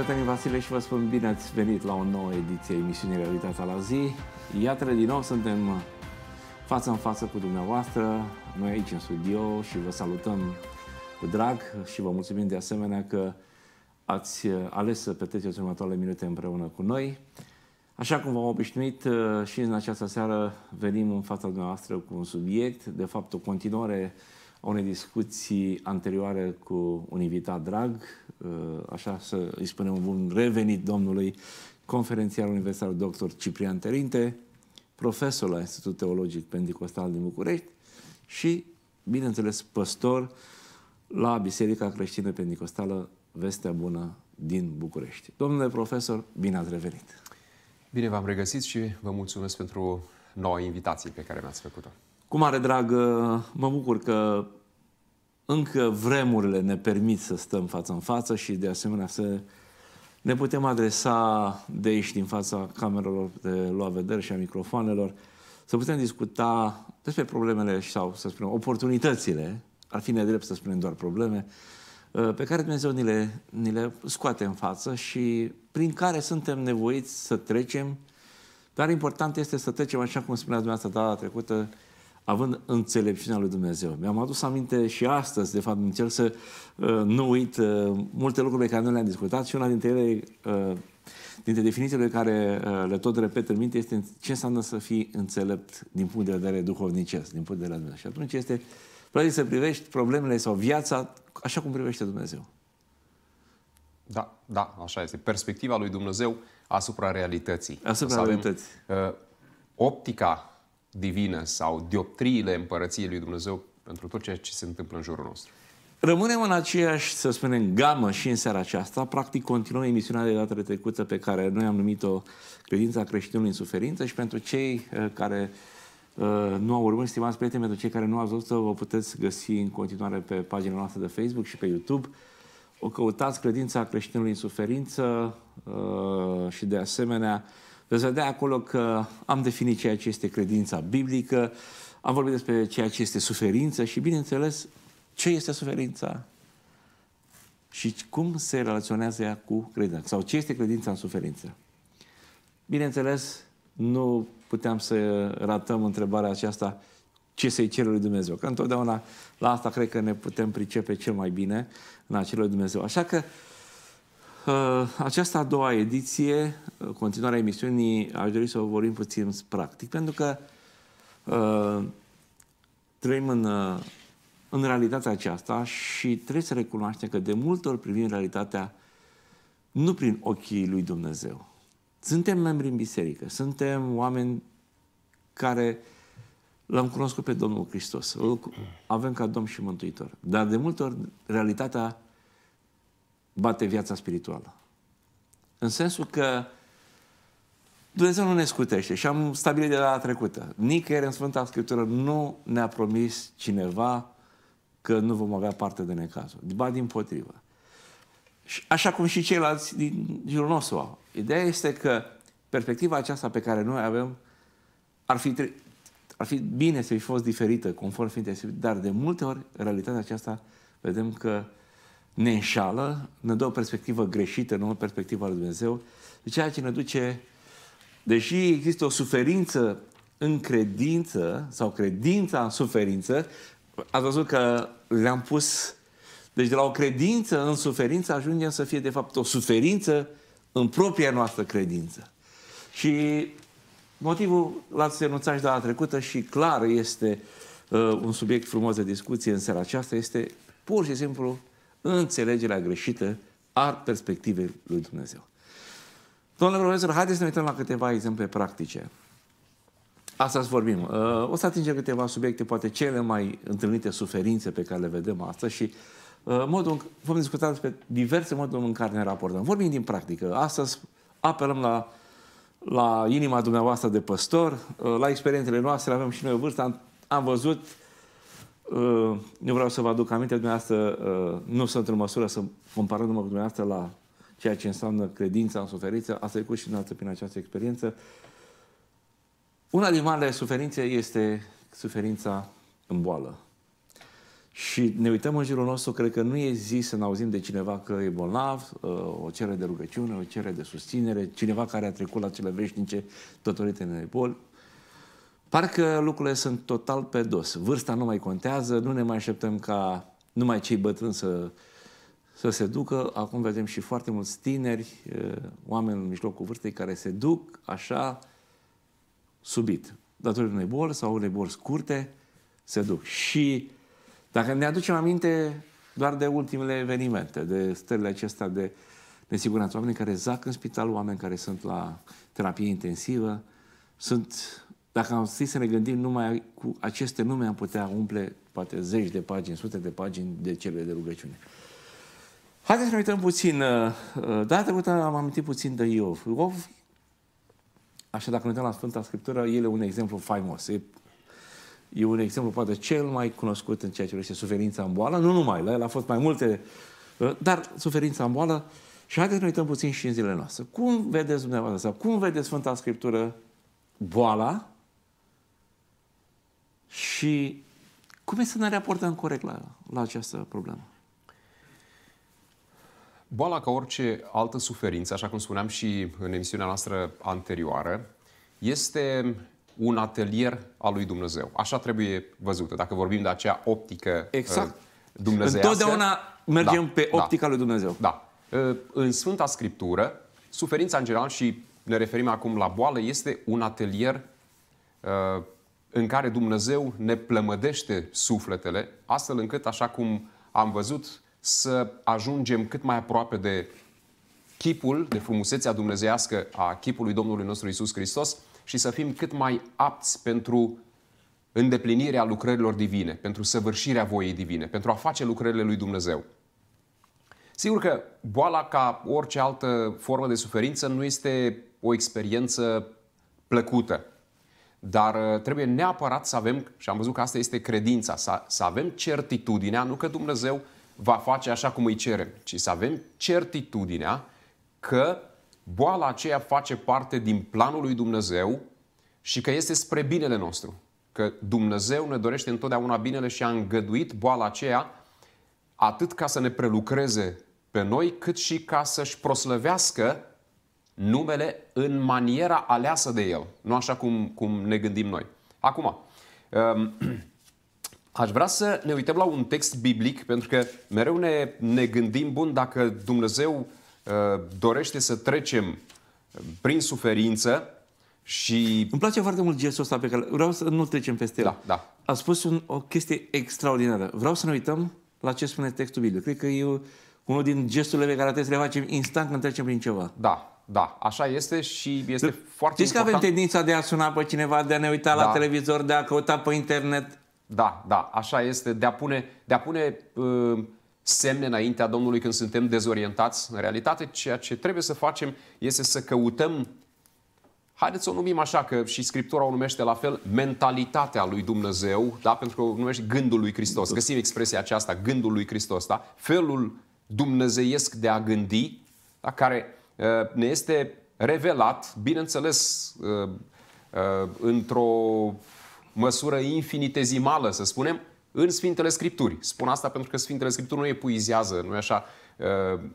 Cătălin Vasile și vă spun bine ați venit la o nouă ediție emisiunii Realitatea la zi. iată din nou suntem față în față cu dumneavoastră, noi aici în studio și vă salutăm cu drag și vă mulțumim de asemenea că ați ales să petreceți următoarele minute împreună cu noi. Așa cum v-am obișnuit și în această seară venim în fața dumneavoastră cu un subiect, de fapt o continuare uh, unei discuții anterioare cu un invitat drag, uh, așa să îi spunem un bun revenit domnului conferențiar universitar dr. Ciprian Terinte, profesor la Institutul Teologic Pentecostal din București și, bineînțeles, păstor la Biserica Creștină Pentecostală Vestea Bună din București. Domnule profesor, bine ați revenit! Bine v-am regăsit și vă mulțumesc pentru noua invitație pe care mi-ați făcut-o. Cu mare drag, mă bucur că încă vremurile ne permit să stăm față în față și de asemenea să ne putem adresa de aici din fața camerelor de lua vedere și a microfoanelor, să putem discuta despre problemele sau, să spunem, oportunitățile, ar fi nedrept să spunem doar probleme, uh, pe care Dumnezeu ni le, ni le scoate în față și prin care suntem nevoiți să trecem, dar important este să trecem, așa cum spunea dumneavoastră data trecută, având înțelepciunea lui Dumnezeu. Mi-am adus aminte și astăzi, de fapt, încerc să uh, nu uit uh, multe lucruri pe care noi le-am discutat și una dintre ele, uh, dintre definițiile care uh, le tot repet în minte, este ce înseamnă să fii înțelept din punct de vedere duhovnicesc, din punct de vedere Dumnezeu. Și atunci este, practic, să privești problemele sau viața așa cum privește Dumnezeu. Da, da, așa este. Perspectiva lui Dumnezeu asupra realității. Asupra realității. Uh, optica divină sau dioptriile împărăției lui Dumnezeu pentru tot ceea ce se întâmplă în jurul nostru. Rămânem în aceeași, să spunem, gamă și în seara aceasta. Practic continuăm emisiunea de data trecută pe care noi am numit-o Credința creștinului în suferință și pentru cei uh, care uh, nu au urmărit, stimați prieteni, pentru cei care nu ați văzut-o, vă puteți găsi în continuare pe pagina noastră de Facebook și pe YouTube. O căutați Credința creștinului în suferință uh, și de asemenea Veți vedea acolo că am definit ceea ce este credința biblică, am vorbit despre ceea ce este suferință și, bineînțeles, ce este suferința și cum se relaționează ea cu credința sau ce este credința în suferință. Bineînțeles, nu puteam să ratăm întrebarea aceasta ce să-i cere lui Dumnezeu. Că întotdeauna la asta cred că ne putem pricepe cel mai bine în acel lui Dumnezeu. Așa că Uh, această a doua ediție, uh, continuarea emisiunii, aș dori să vorbim puțin practic, pentru că uh, trăim în, în realitatea aceasta și trebuie să recunoaștem că de multe ori privim realitatea nu prin ochii lui Dumnezeu. Suntem membri în biserică, suntem oameni care l-am cunoscut pe Domnul Hristos, îl avem ca Domn și Mântuitor. Dar de multe ori realitatea bate viața spirituală. În sensul că Dumnezeu nu ne scutește și am stabilit de la trecută. Nicăieri în Sfânta Scriptură nu ne-a promis cineva că nu vom avea parte de necazul. Ba din potrivă. Așa cum și ceilalți din jurul nostru au. Ideea este că perspectiva aceasta pe care noi avem ar fi, ar fi bine să fi fost diferită conform fiind dar de multe ori realitatea aceasta vedem că ne înșală, ne dă o perspectivă greșită, nu o perspectivă a lui Dumnezeu, ceea ce ne duce, deși există o suferință în credință sau credința în suferință, ați văzut că le-am pus, deci de la o credință în suferință ajungem să fie de fapt o suferință în propria noastră credință. Și motivul l-ați enunțat și la trecută și clar este uh, un subiect frumos de discuție în seara aceasta, este pur și simplu înțelegerea greșită a perspectivei lui Dumnezeu. Domnule profesor, haideți să ne uităm la câteva exemple practice. Asta să vorbim. Uh, o să atingem câteva subiecte, poate cele mai întâlnite suferințe pe care le vedem astăzi și uh, modul, vom discuta despre diverse moduri în care ne raportăm. Vorbim din practică. Astăzi apelăm la, la inima dumneavoastră de păstor, uh, la experiențele noastre, avem și noi o vârstă, am, am văzut Uh, eu vreau să vă aduc aminte, dumneavoastră uh, nu sunt în măsură să comparăm mă cu dumneavoastră la ceea ce înseamnă credința în suferință, a trecut și dumneavoastră prin această experiență. Una din marile suferințe este suferința în boală. Și ne uităm în jurul nostru, cred că nu e zi să ne auzim de cineva că e bolnav, uh, o cerere de rugăciune, o cerere de susținere, cineva care a trecut la cele veșnice, tătorite în boli. Parcă lucrurile sunt total pe dos. Vârsta nu mai contează, nu ne mai așteptăm ca numai cei bătrâni să, să se ducă. Acum vedem și foarte mulți tineri, eh, oameni în mijlocul vârstei, care se duc așa subit. Datorită unei boli sau unei boli scurte, se duc. Și dacă ne aducem aminte doar de ultimele evenimente, de stările acestea de nesiguranță, oameni care zac în spital, oameni care sunt la terapie intensivă, sunt dacă am stii să ne gândim numai cu aceste nume, am putea umple poate zeci de pagini, sute de pagini de cele de rugăciune. Haideți să ne uităm puțin. Uh, uh, Data trecută am amintit puțin de Iov. Iov, așa dacă ne uităm la Sfânta Scriptură, el e un exemplu faimos. E, e un exemplu poate cel mai cunoscut în ceea ce privește suferința în boală. Nu numai, la el a fost mai multe, uh, dar suferința în boală. Și haideți să ne uităm puțin și în zilele noastre. Cum vedeți dumneavoastră cum vedeți Sfânta Scriptură boala și cum e să ne raportăm corect la, la această problemă? Boala, ca orice altă suferință, așa cum spuneam și în emisiunea noastră anterioară, este un atelier al lui Dumnezeu. Așa trebuie văzută, dacă vorbim de acea optică uh, exact. dumnezeiască. Întotdeauna mergem da, pe da. optica da, lui Dumnezeu. Da. Uh, în Sfânta Scriptură, suferința în general, și ne referim acum la boală, este un atelier uh, în care Dumnezeu ne plămădește sufletele, astfel încât, așa cum am văzut, să ajungem cât mai aproape de chipul, de frumusețea dumnezeiască a chipului Domnului nostru Isus Hristos și să fim cât mai apți pentru îndeplinirea lucrărilor divine, pentru săvârșirea voiei divine, pentru a face lucrările lui Dumnezeu. Sigur că boala, ca orice altă formă de suferință, nu este o experiență plăcută. Dar uh, trebuie neapărat să avem, și am văzut că asta este credința, să, să avem certitudinea, nu că Dumnezeu va face așa cum îi cerem, ci să avem certitudinea că boala aceea face parte din planul lui Dumnezeu și că este spre binele nostru. Că Dumnezeu ne dorește întotdeauna binele și a îngăduit boala aceea atât ca să ne prelucreze pe noi, cât și ca să-și proslăvească numele în maniera aleasă de el, nu așa cum, cum ne gândim noi. Acum, ehm, aș vrea să ne uităm la un text biblic, pentru că mereu ne, ne gândim, bun, dacă Dumnezeu ehm, dorește să trecem prin suferință și... Îmi place foarte mult gestul ăsta pe care vreau să nu trecem peste el. Da, da. A spus un, o chestie extraordinară. Vreau să ne uităm la ce spune textul biblic. Cred că e unul din gesturile pe care trebuie să le facem instant când trecem prin ceva. Da, da, așa este și este de, foarte Știți important. că avem tendința de a suna pe cineva, de a ne uita da. la televizor, de a căuta pe internet. Da, da, așa este. De a pune, de a pune uh, semne înaintea Domnului când suntem dezorientați. În realitate, ceea ce trebuie să facem este să căutăm, haideți să o numim așa, că și Scriptura o numește la fel, mentalitatea lui Dumnezeu, da? pentru că o numește gândul lui Hristos. Găsim expresia aceasta, gândul lui Hristos, da? felul dumnezeiesc de a gândi, da? care Eh, ne este revelat, bineînțeles, eh, eh, într-o măsură infinitezimală, să spunem, în Sfintele Scripturi. Spun asta pentru că Sfintele Scripturi nu epuizează, nu e așa,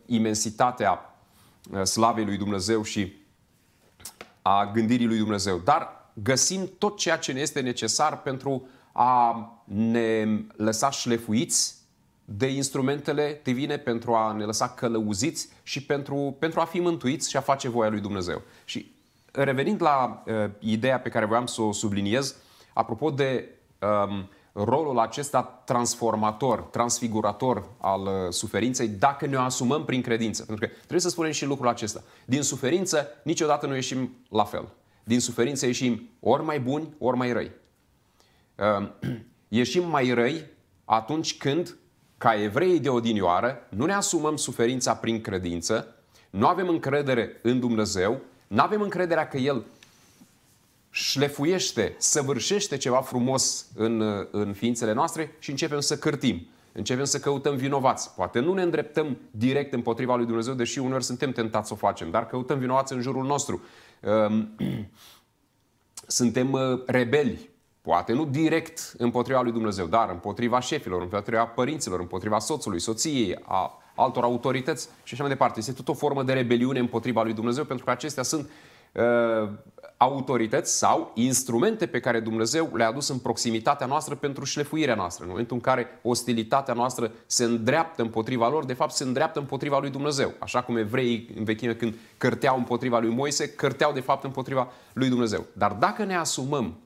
imensitatea slavei lui Dumnezeu și a gândirii lui Dumnezeu. Dar găsim tot ceea ce ne este necesar pentru a ne lăsa șlefuiți de instrumentele divine pentru a ne lăsa călăuziți și pentru, pentru a fi mântuiți și a face voia lui Dumnezeu. Și revenind la uh, ideea pe care voiam să o subliniez, apropo de um, rolul acesta transformator, transfigurator al uh, suferinței, dacă ne o asumăm prin credință. Pentru că trebuie să spunem și lucrul acesta. Din suferință niciodată nu ieșim la fel. Din suferință ieșim ori mai buni, ori mai răi. Uh, ieșim mai răi atunci când ca evreii de odinioară, nu ne asumăm suferința prin credință, nu avem încredere în Dumnezeu, nu avem încrederea că El șlefuiește, săvârșește ceva frumos în, în ființele noastre și începem să cârtim. Începem să căutăm vinovați. Poate nu ne îndreptăm direct împotriva lui Dumnezeu, deși uneori suntem tentați să o facem, dar căutăm vinovați în jurul nostru. Ehm, suntem ă, rebeli poate nu direct împotriva lui Dumnezeu, dar împotriva șefilor, împotriva părinților, împotriva soțului, soției, a altor autorități și așa mai departe. Este tot o formă de rebeliune împotriva lui Dumnezeu, pentru că acestea sunt uh, autorități sau instrumente pe care Dumnezeu le-a adus în proximitatea noastră pentru șlefuirea noastră. În momentul în care ostilitatea noastră se îndreaptă împotriva lor, de fapt se îndreaptă împotriva lui Dumnezeu. Așa cum evreii în vechime când cărteau împotriva lui Moise, cărteau de fapt împotriva lui Dumnezeu. Dar dacă ne asumăm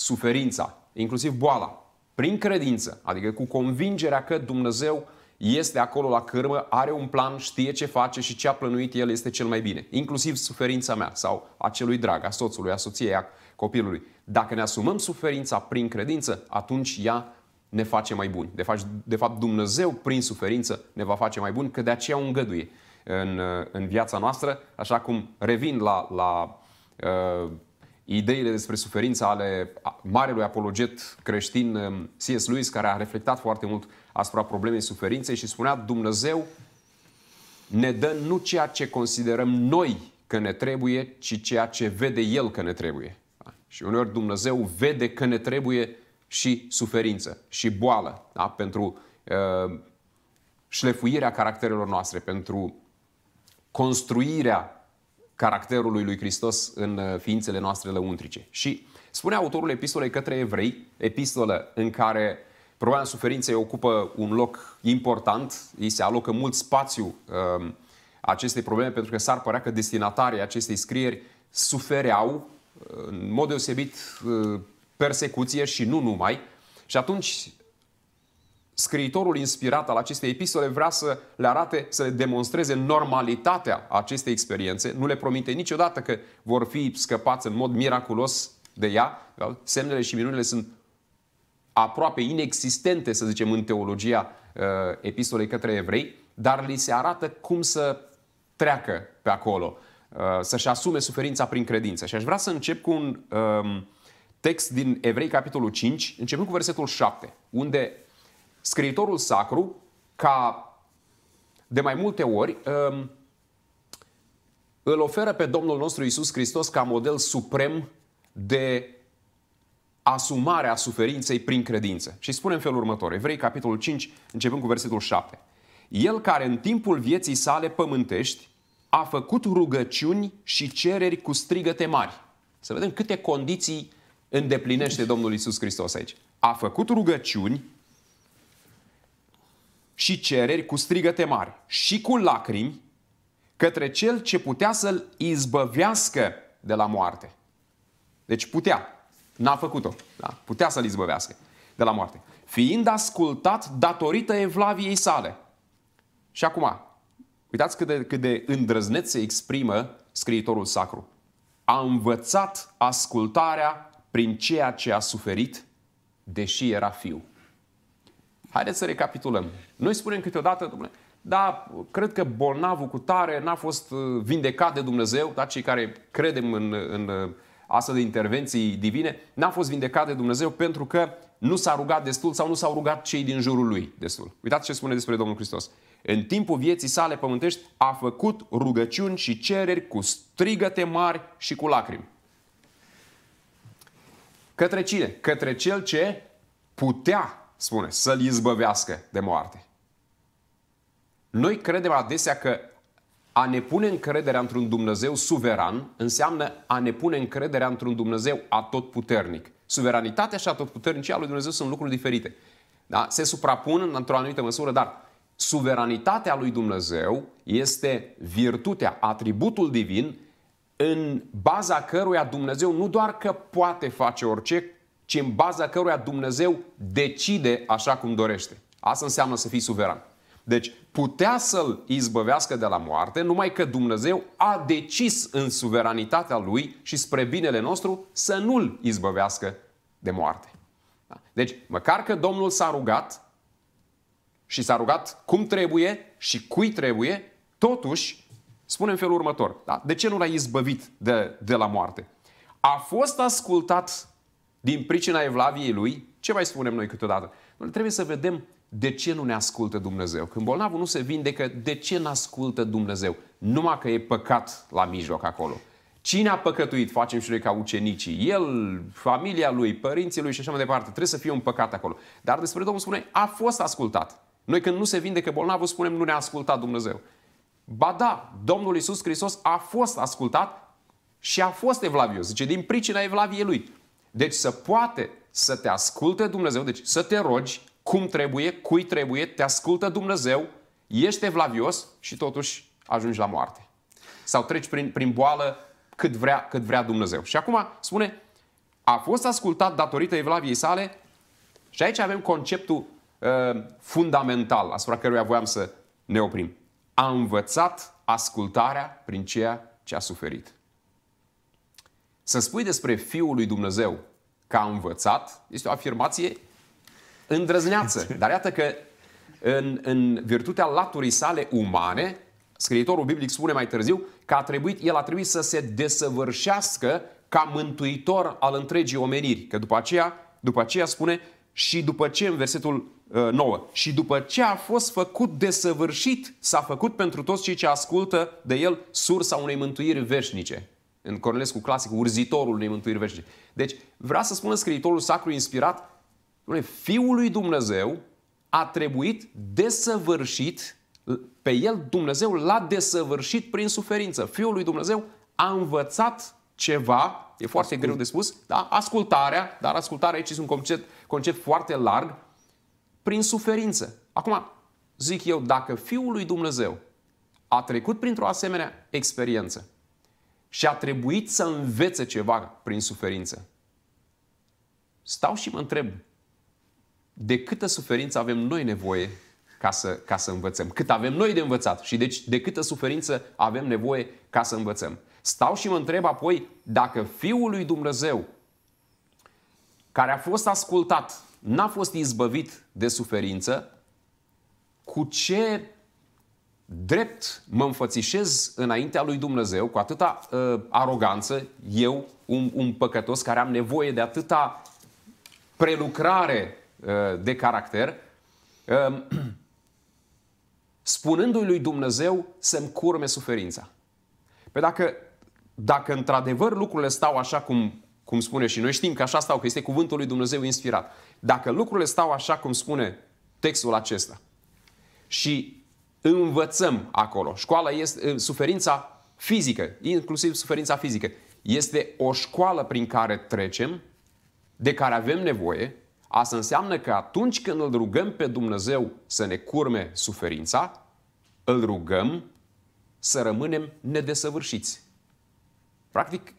suferința, inclusiv boala, prin credință, adică cu convingerea că Dumnezeu este acolo la cârmă, are un plan, știe ce face și ce a plănuit el este cel mai bine. Inclusiv suferința mea sau a celui drag, a soțului, a soției, a copilului. Dacă ne asumăm suferința prin credință, atunci ea ne face mai buni. De fapt, de fapt Dumnezeu prin suferință ne va face mai buni, că de aceea o îngăduie în, în viața noastră, așa cum revin la, la uh, ideile despre suferința ale marelui apologet creștin um, C.S. Lewis, care a reflectat foarte mult asupra problemei suferinței și spunea Dumnezeu ne dă nu ceea ce considerăm noi că ne trebuie, ci ceea ce vede El că ne trebuie. Și uneori Dumnezeu vede că ne trebuie și suferință, și boală, da? pentru uh, șlefuirea caracterelor noastre, pentru construirea caracterului lui Hristos în uh, ființele noastre lăuntrice. Și spune autorul epistolei către evrei, epistolă în care problema suferinței ocupă un loc important, îi se alocă mult spațiu um, acestei probleme, pentru că s-ar părea că destinatarii acestei scrieri sufereau uh, în mod deosebit uh, persecuție și nu numai. Și atunci scriitorul inspirat al acestei epistole vrea să le arate, să le demonstreze normalitatea acestei experiențe, nu le promite niciodată că vor fi scăpați în mod miraculos de ea. Semnele și minunile sunt aproape inexistente, să zicem, în teologia uh, epistolei către evrei, dar li se arată cum să treacă pe acolo, uh, să-și asume suferința prin credință. Și aș vrea să încep cu un um, text din Evrei, capitolul 5, începând cu versetul 7, unde scriitorul sacru, ca de mai multe ori, um, îl oferă pe Domnul nostru Isus Hristos ca model suprem de asumare a suferinței prin credință. Și spune în felul următor, Evrei, capitolul 5, începând cu versetul 7. El care în timpul vieții sale pământești a făcut rugăciuni și cereri cu strigăte mari. Să vedem câte condiții îndeplinește Domnul Isus Hristos aici. A făcut rugăciuni și cereri cu strigăte mari și cu lacrimi către cel ce putea să-l izbăvească de la moarte. Deci putea, n-a făcut-o, da? putea să-l izbăvească de la moarte. Fiind ascultat datorită evlaviei sale. Și acum, uitați cât de, cât de îndrăzneț se exprimă scriitorul sacru. A învățat ascultarea prin ceea ce a suferit, deși era fiu. Haideți să recapitulăm. Noi spunem câteodată, domnule, da, cred că bolnavul cu tare n-a fost uh, vindecat de Dumnezeu, dar cei care credem în, în uh, astfel de intervenții divine, n-a fost vindecat de Dumnezeu pentru că nu s-a rugat destul sau nu s-au rugat cei din jurul lui destul. Uitați ce spune despre Domnul Hristos. În timpul vieții sale pământești a făcut rugăciuni și cereri cu strigăte mari și cu lacrimi. Către cine? Către cel ce putea spune, să-l izbăvească de moarte. Noi credem adesea că a ne pune încrederea într-un Dumnezeu suveran înseamnă a ne pune încrederea într-un Dumnezeu atotputernic. Suveranitatea și atotputernicia lui Dumnezeu sunt lucruri diferite. Da? Se suprapun într-o anumită măsură, dar suveranitatea lui Dumnezeu este virtutea, atributul divin, în baza căruia Dumnezeu nu doar că poate face orice, ci în baza căruia Dumnezeu decide așa cum dorește. Asta înseamnă să fii suveran. Deci putea să-l izbăvească de la moarte, numai că Dumnezeu a decis în suveranitatea lui și spre binele nostru să nu-l izbăvească de moarte. Da? Deci, măcar că Domnul s-a rugat și s-a rugat cum trebuie și cui trebuie, totuși, spune în felul următor, da, de ce nu l-a izbăvit de, de la moarte? A fost ascultat din pricina evlaviei lui, ce mai spunem noi câteodată? Noi trebuie să vedem de ce nu ne ascultă Dumnezeu. Când bolnavul nu se vindecă, de ce nu ascultă Dumnezeu? Numai că e păcat la mijloc acolo. Cine a păcătuit? Facem și noi ca ucenicii. El, familia lui, părinții lui și așa mai departe. Trebuie să fie un păcat acolo. Dar despre Domnul spune, a fost ascultat. Noi când nu se vindecă bolnavul, spunem, nu ne-a ascultat Dumnezeu. Ba da, Domnul Iisus Hristos a fost ascultat și a fost evlavios. Zice, din pricina evlaviei lui. Deci să poate să te asculte Dumnezeu, deci să te rogi cum trebuie, cui trebuie, te ascultă Dumnezeu, ești evlavios și totuși ajungi la moarte. Sau treci prin, prin boală cât vrea, cât vrea Dumnezeu. Și acum spune, a fost ascultat datorită evlaviei sale și aici avem conceptul uh, fundamental asupra căruia voiam să ne oprim. A învățat ascultarea prin ceea ce a suferit. Să spui despre Fiul lui Dumnezeu că a învățat este o afirmație îndrăzneață. Dar iată că în, în virtutea laturii sale umane, scriitorul biblic spune mai târziu că a trebuit, el a trebuit să se desăvârșească ca mântuitor al întregii omeniri. Că după aceea, după aceea spune și după ce în versetul 9. Uh, și după ce a fost făcut desăvârșit, s-a făcut pentru toți cei ce ascultă de el sursa unei mântuiri veșnice. În Cornelescu clasic, urzitorul unei mântuiri veșnice. Deci, vrea să spună scriitorul sacru inspirat, Fiul lui Dumnezeu a trebuit desăvârșit, pe el Dumnezeu l-a desăvârșit prin suferință. Fiul lui Dumnezeu a învățat ceva, e foarte Ascult. greu de spus, da? ascultarea, dar ascultarea aici este un concept, concept foarte larg, prin suferință. Acum, zic eu, dacă Fiul lui Dumnezeu a trecut printr-o asemenea experiență, și a trebuit să învețe ceva prin suferință. Stau și mă întreb, de câtă suferință avem noi nevoie ca să, ca să învățăm? Cât avem noi de învățat și deci de câtă suferință avem nevoie ca să învățăm? Stau și mă întreb apoi dacă Fiul lui Dumnezeu, care a fost ascultat, n-a fost izbăvit de suferință, cu ce drept mă înfățișez înaintea lui Dumnezeu cu atâta uh, aroganță, eu, un, un păcătos care am nevoie de atâta prelucrare uh, de caracter, uh, spunându-i lui Dumnezeu să-mi curme suferința. Pe păi dacă, dacă într-adevăr lucrurile stau așa cum, cum spune și noi știm că așa stau, că este cuvântul lui Dumnezeu inspirat. Dacă lucrurile stau așa cum spune textul acesta și învățăm acolo. Școala este eh, suferința fizică, inclusiv suferința fizică. Este o școală prin care trecem, de care avem nevoie. Asta înseamnă că atunci când îl rugăm pe Dumnezeu să ne curme suferința, îl rugăm să rămânem nedesăvârșiți. Practic,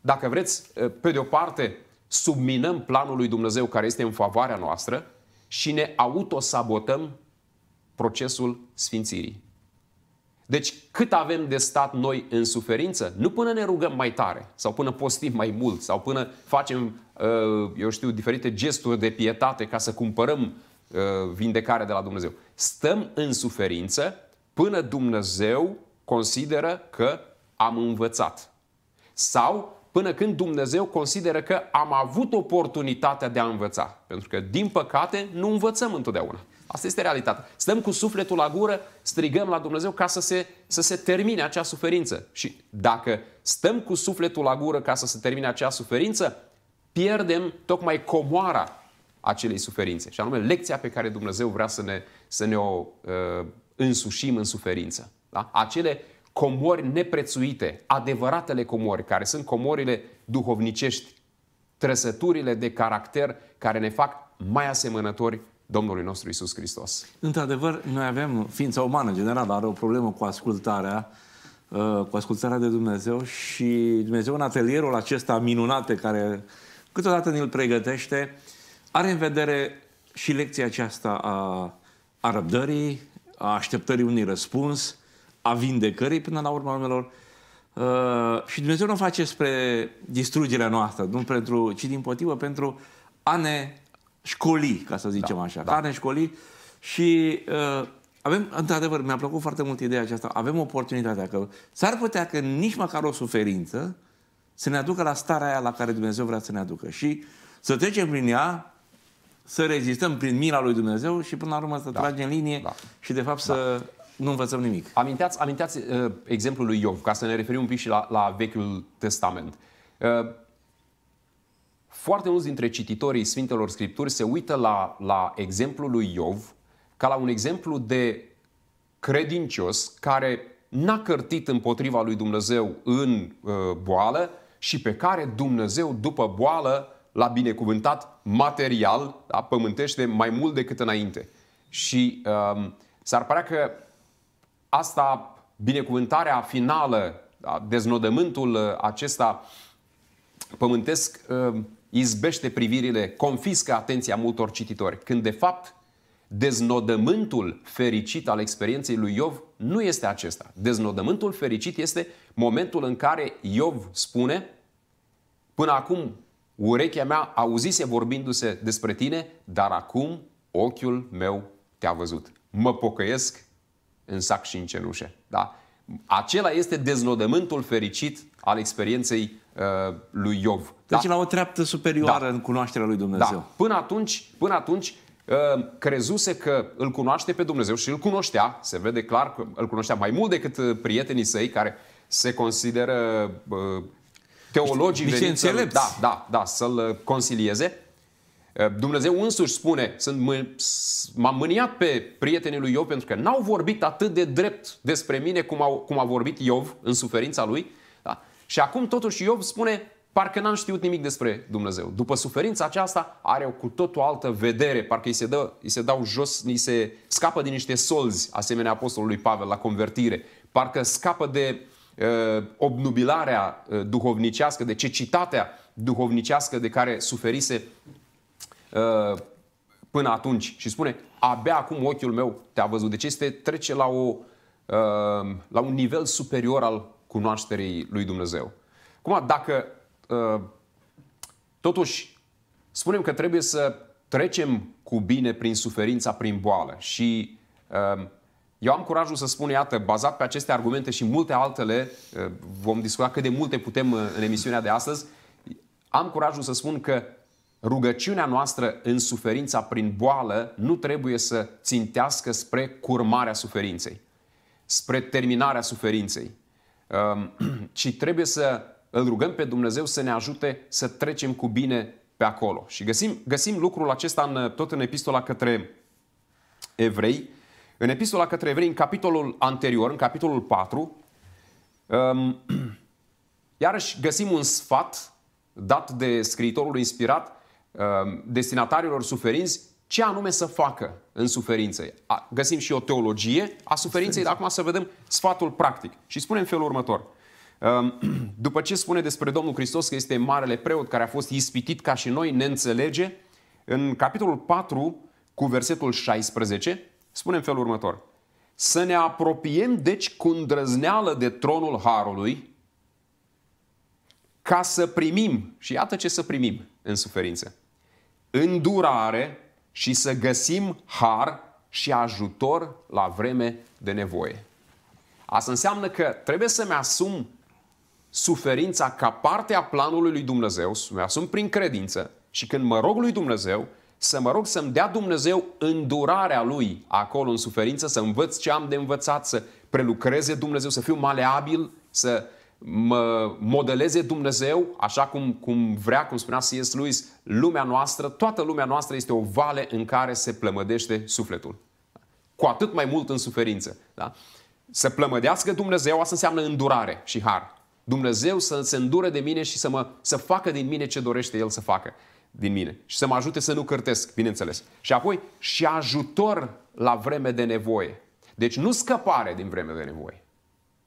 dacă vreți, eh, pe de o parte, subminăm planul lui Dumnezeu care este în favoarea noastră și ne autosabotăm procesul sfințirii. Deci cât avem de stat noi în suferință, nu până ne rugăm mai tare sau până postim mai mult sau până facem, uh, eu știu, diferite gesturi de pietate ca să cumpărăm uh, vindecarea de la Dumnezeu. Stăm în suferință până Dumnezeu consideră că am învățat. Sau până când Dumnezeu consideră că am avut oportunitatea de a învăța. Pentru că, din păcate, nu învățăm întotdeauna. Asta este realitatea. Stăm cu sufletul la gură, strigăm la Dumnezeu ca să se, să se termine acea suferință. Și dacă stăm cu sufletul la gură ca să se termine acea suferință, pierdem tocmai comoara acelei suferințe. Și anume lecția pe care Dumnezeu vrea să ne, să ne o uh, însușim în suferință. Da? Acele comori neprețuite, adevăratele comori, care sunt comorile duhovnicești, trăsăturile de caracter care ne fac mai asemănători Domnului nostru Isus Hristos. Într-adevăr, noi avem, ființa umană în general, are o problemă cu ascultarea, uh, cu ascultarea de Dumnezeu și Dumnezeu în atelierul acesta minunat pe care câteodată ne-l pregătește, are în vedere și lecția aceasta a, a răbdării, a așteptării unui răspuns, a vindecării până la urma urmelor. Uh, și Dumnezeu nu face spre distrugerea noastră, nu pentru, ci din potrivă pentru a ne școlii, ca să zicem da, așa, da. carne școlii și uh, avem, într-adevăr, mi-a plăcut foarte mult ideea aceasta, avem oportunitatea că s-ar putea că nici măcar o suferință să ne aducă la starea aia la care Dumnezeu vrea să ne aducă și să trecem prin ea, să rezistăm prin mila lui Dumnezeu și până la urmă să da, tragem linie da, și de fapt da. să nu învățăm nimic. Aminteați, aminteați uh, exemplul lui Iov, ca să ne referim un pic și la, la Vechiul Testament. Uh, foarte mulți dintre cititorii Sfintelor Scripturi se uită la, la exemplul lui Iov ca la un exemplu de credincios care n-a cărtit împotriva lui Dumnezeu în uh, boală și pe care Dumnezeu după boală l-a binecuvântat material, da, pământește mai mult decât înainte. Și uh, s-ar părea că asta, binecuvântarea finală, da, deznodământul acesta pământesc, uh, izbește privirile, confiscă atenția multor cititori, când de fapt deznodământul fericit al experienței lui Iov nu este acesta. Deznodământul fericit este momentul în care Iov spune Până acum urechea mea auzise vorbindu-se despre tine, dar acum ochiul meu te-a văzut. Mă pocăiesc în sac și în cenușe. Da? Acela este deznodământul fericit al experienței uh, lui Iov. Da. Deci la o treaptă superioară da. în cunoașterea lui Dumnezeu. Da. Până atunci, până atunci ă, crezuse că îl cunoaște pe Dumnezeu și îl cunoștea, se vede clar că îl cunoștea mai mult decât prietenii săi care se consideră teologii veniți să-l, Da, da, da, să-l consilieze. Ă, Dumnezeu însuși spune, sunt, m-am mâniat pe prietenii lui Iov pentru că n-au vorbit atât de drept despre mine cum, au, cum a vorbit Iov în suferința lui. Da? Și acum totuși Iov spune, Parcă n-am știut nimic despre Dumnezeu. După suferința aceasta are o cu tot o altă vedere, parcă îi se, dă, îi se dau jos, îi se scapă din niște solzi, asemenea apostolului Pavel la convertire, parcă scapă de uh, obnubilarea uh, duhovnicească, de cecitatea duhovnicească de care suferise uh, până atunci și spune, abia acum ochiul meu te-a văzut. Deci este trece la, o, uh, la un nivel superior al cunoașterii lui Dumnezeu. Cum dacă Ă, totuși, spunem că trebuie să trecem cu bine prin suferința, prin boală. Și ă, eu am curajul să spun, iată, bazat pe aceste argumente și multe altele, ă, vom discuta cât de multe putem în emisiunea de astăzi, am curajul să spun că rugăciunea noastră în suferința prin boală nu trebuie să țintească spre curmarea suferinței, spre terminarea suferinței, ci trebuie să îl rugăm pe Dumnezeu să ne ajute să trecem cu bine pe acolo. Și găsim, găsim lucrul acesta în, tot în epistola către evrei. În epistola către evrei, în capitolul anterior, în capitolul 4, um, iarăși găsim un sfat dat de scriitorul inspirat um, destinatarilor suferinți ce anume să facă în suferințe. Găsim și o teologie a suferinței, dar acum să vedem sfatul practic. Și spunem felul următor – Ehm, după ce spune despre Domnul Hristos că este marele preot care a fost ispitit ca și noi, ne înțelege, în capitolul 4 cu versetul 16 spune în felul următor. Să ne apropiem deci cu îndrăzneală de tronul Harului ca să primim, și iată ce să primim în suferință, îndurare și să găsim har și ajutor la vreme de nevoie. Asta înseamnă că trebuie să-mi asum suferința ca parte a planului lui Dumnezeu, mă asum prin credință și când mă rog lui Dumnezeu, să mă rog să-mi dea Dumnezeu îndurarea Lui acolo în suferință, să învăț ce am de învățat, să prelucreze Dumnezeu, să fiu maleabil, să mă modeleze Dumnezeu, așa cum, cum vrea, cum spunea C.S. Lewis, lumea noastră, toată lumea noastră este o vale în care se plămădește sufletul. Cu atât mai mult în suferință. Da? Să plămădească Dumnezeu, asta înseamnă îndurare și har. Dumnezeu să se îndure de mine și să, mă, să facă din mine ce dorește El să facă din mine. Și să mă ajute să nu cârtesc, bineînțeles. Și apoi și ajutor la vreme de nevoie. Deci nu scăpare din vreme de nevoie,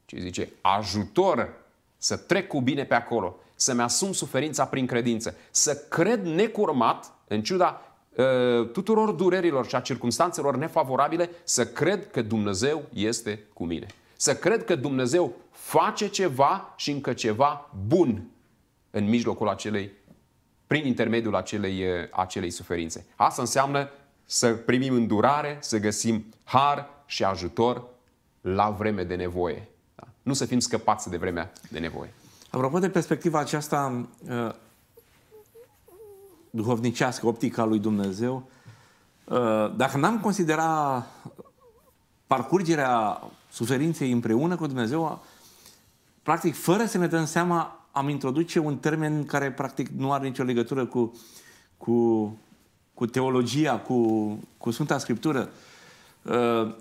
ci zice ajutor să trec cu bine pe acolo, să-mi asum suferința prin credință, să cred necurmat, în ciuda ă, tuturor durerilor și a circumstanțelor nefavorabile, să cred că Dumnezeu este cu mine. Să cred că Dumnezeu face ceva și încă ceva bun în mijlocul acelei, prin intermediul acelei, eh, acelei suferințe. Asta înseamnă să primim îndurare, să găsim har și ajutor la vreme de nevoie. Da? Nu să fim scăpați de vremea de nevoie. Apropo de perspectiva aceasta eh, duhovnicească, optica lui Dumnezeu, eh, dacă n-am considera parcurgerea suferinței împreună cu Dumnezeu, practic, fără să ne dăm seama, am introduce un termen care, practic, nu are nicio legătură cu, cu, cu teologia, cu, cu Sfânta Scriptură. Uh,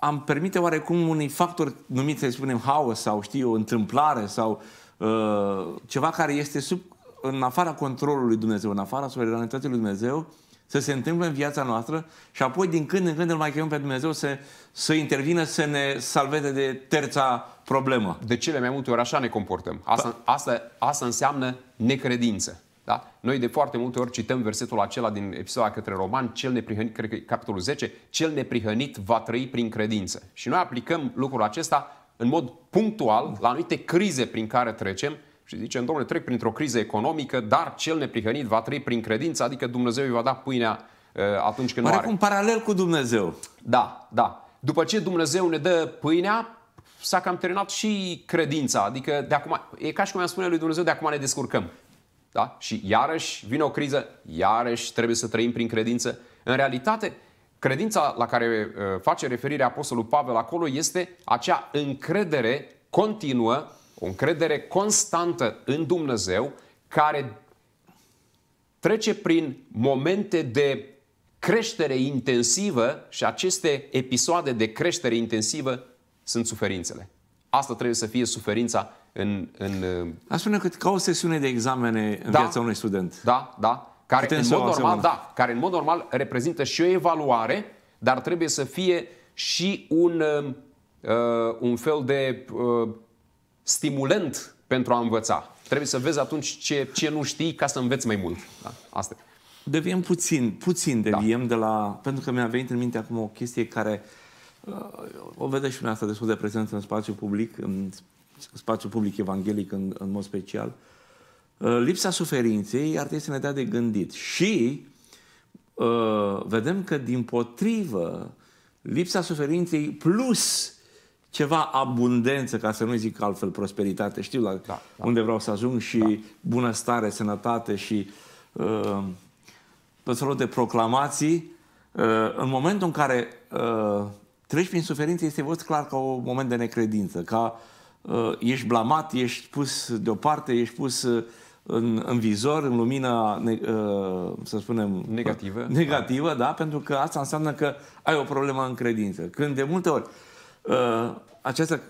am permite oarecum unui factor numit, să spunem, haos sau, știu o întâmplare sau uh, ceva care este sub, în afara controlului Dumnezeu, în afara suveranității lui Dumnezeu, uh, să se întâmple în viața noastră și apoi din când în când îl mai chemăm pe Dumnezeu să, să intervină, să ne salveze de terța problemă. De cele mai multe ori așa ne comportăm. Asta, asta, asta înseamnă necredință. Da? Noi de foarte multe ori cităm versetul acela din episoada către roman, cel neprihănit, cred că capitolul 10, cel neprihănit va trăi prin credință. Și noi aplicăm lucrul acesta în mod punctual la anumite crize prin care trecem și zicem, domnule, trec printr-o criză economică, dar cel neprihănit va trăi prin credință, adică Dumnezeu îi va da pâinea ă, atunci când Pare nu are. un paralel cu Dumnezeu. Da, da. După ce Dumnezeu ne dă pâinea, s-a cam terminat și credința. Adică de acum, e ca și cum am spune lui Dumnezeu, de acum ne descurcăm. Da? Și iarăși vine o criză, iarăși trebuie să trăim prin credință. În realitate, credința la care ă, face referire Apostolul Pavel acolo este acea încredere continuă o încredere constantă în Dumnezeu care trece prin momente de creștere intensivă și aceste episoade de creștere intensivă sunt suferințele. Asta trebuie să fie suferința în... în Aș spune că ca o sesiune de examene în da, viața unui student. Da, da. Care Putem în, mod normal, da, care în mod normal reprezintă și o evaluare, dar trebuie să fie și un, uh, un fel de uh, Stimulant pentru a învăța. Trebuie să vezi atunci ce, ce nu știi ca să înveți mai mult. Da? Asta Deviem puțin, puțin deviem da. de la... Pentru că mi-a venit în minte acum o chestie care uh, o vedeți și asta destul de prezent în spațiu public, în spațiu public evanghelic în, în mod special. Uh, lipsa suferinței ar trebui să ne dea de gândit. Și uh, vedem că din potrivă lipsa suferinței plus ceva abundență, ca să nu zic altfel prosperitate, știu la da, da. unde vreau să ajung și da. bunăstare, sănătate și uh, tot felul de proclamații, uh, în momentul în care uh, treci prin suferință, este văzut clar ca un moment de necredință, ca uh, ești blamat, ești pus deoparte, ești pus uh, în, în vizor, în lumină ne, uh, să spunem... Negativă. Negativă, da. da, pentru că asta înseamnă că ai o problemă în credință. Când de multe ori uh, Uh, această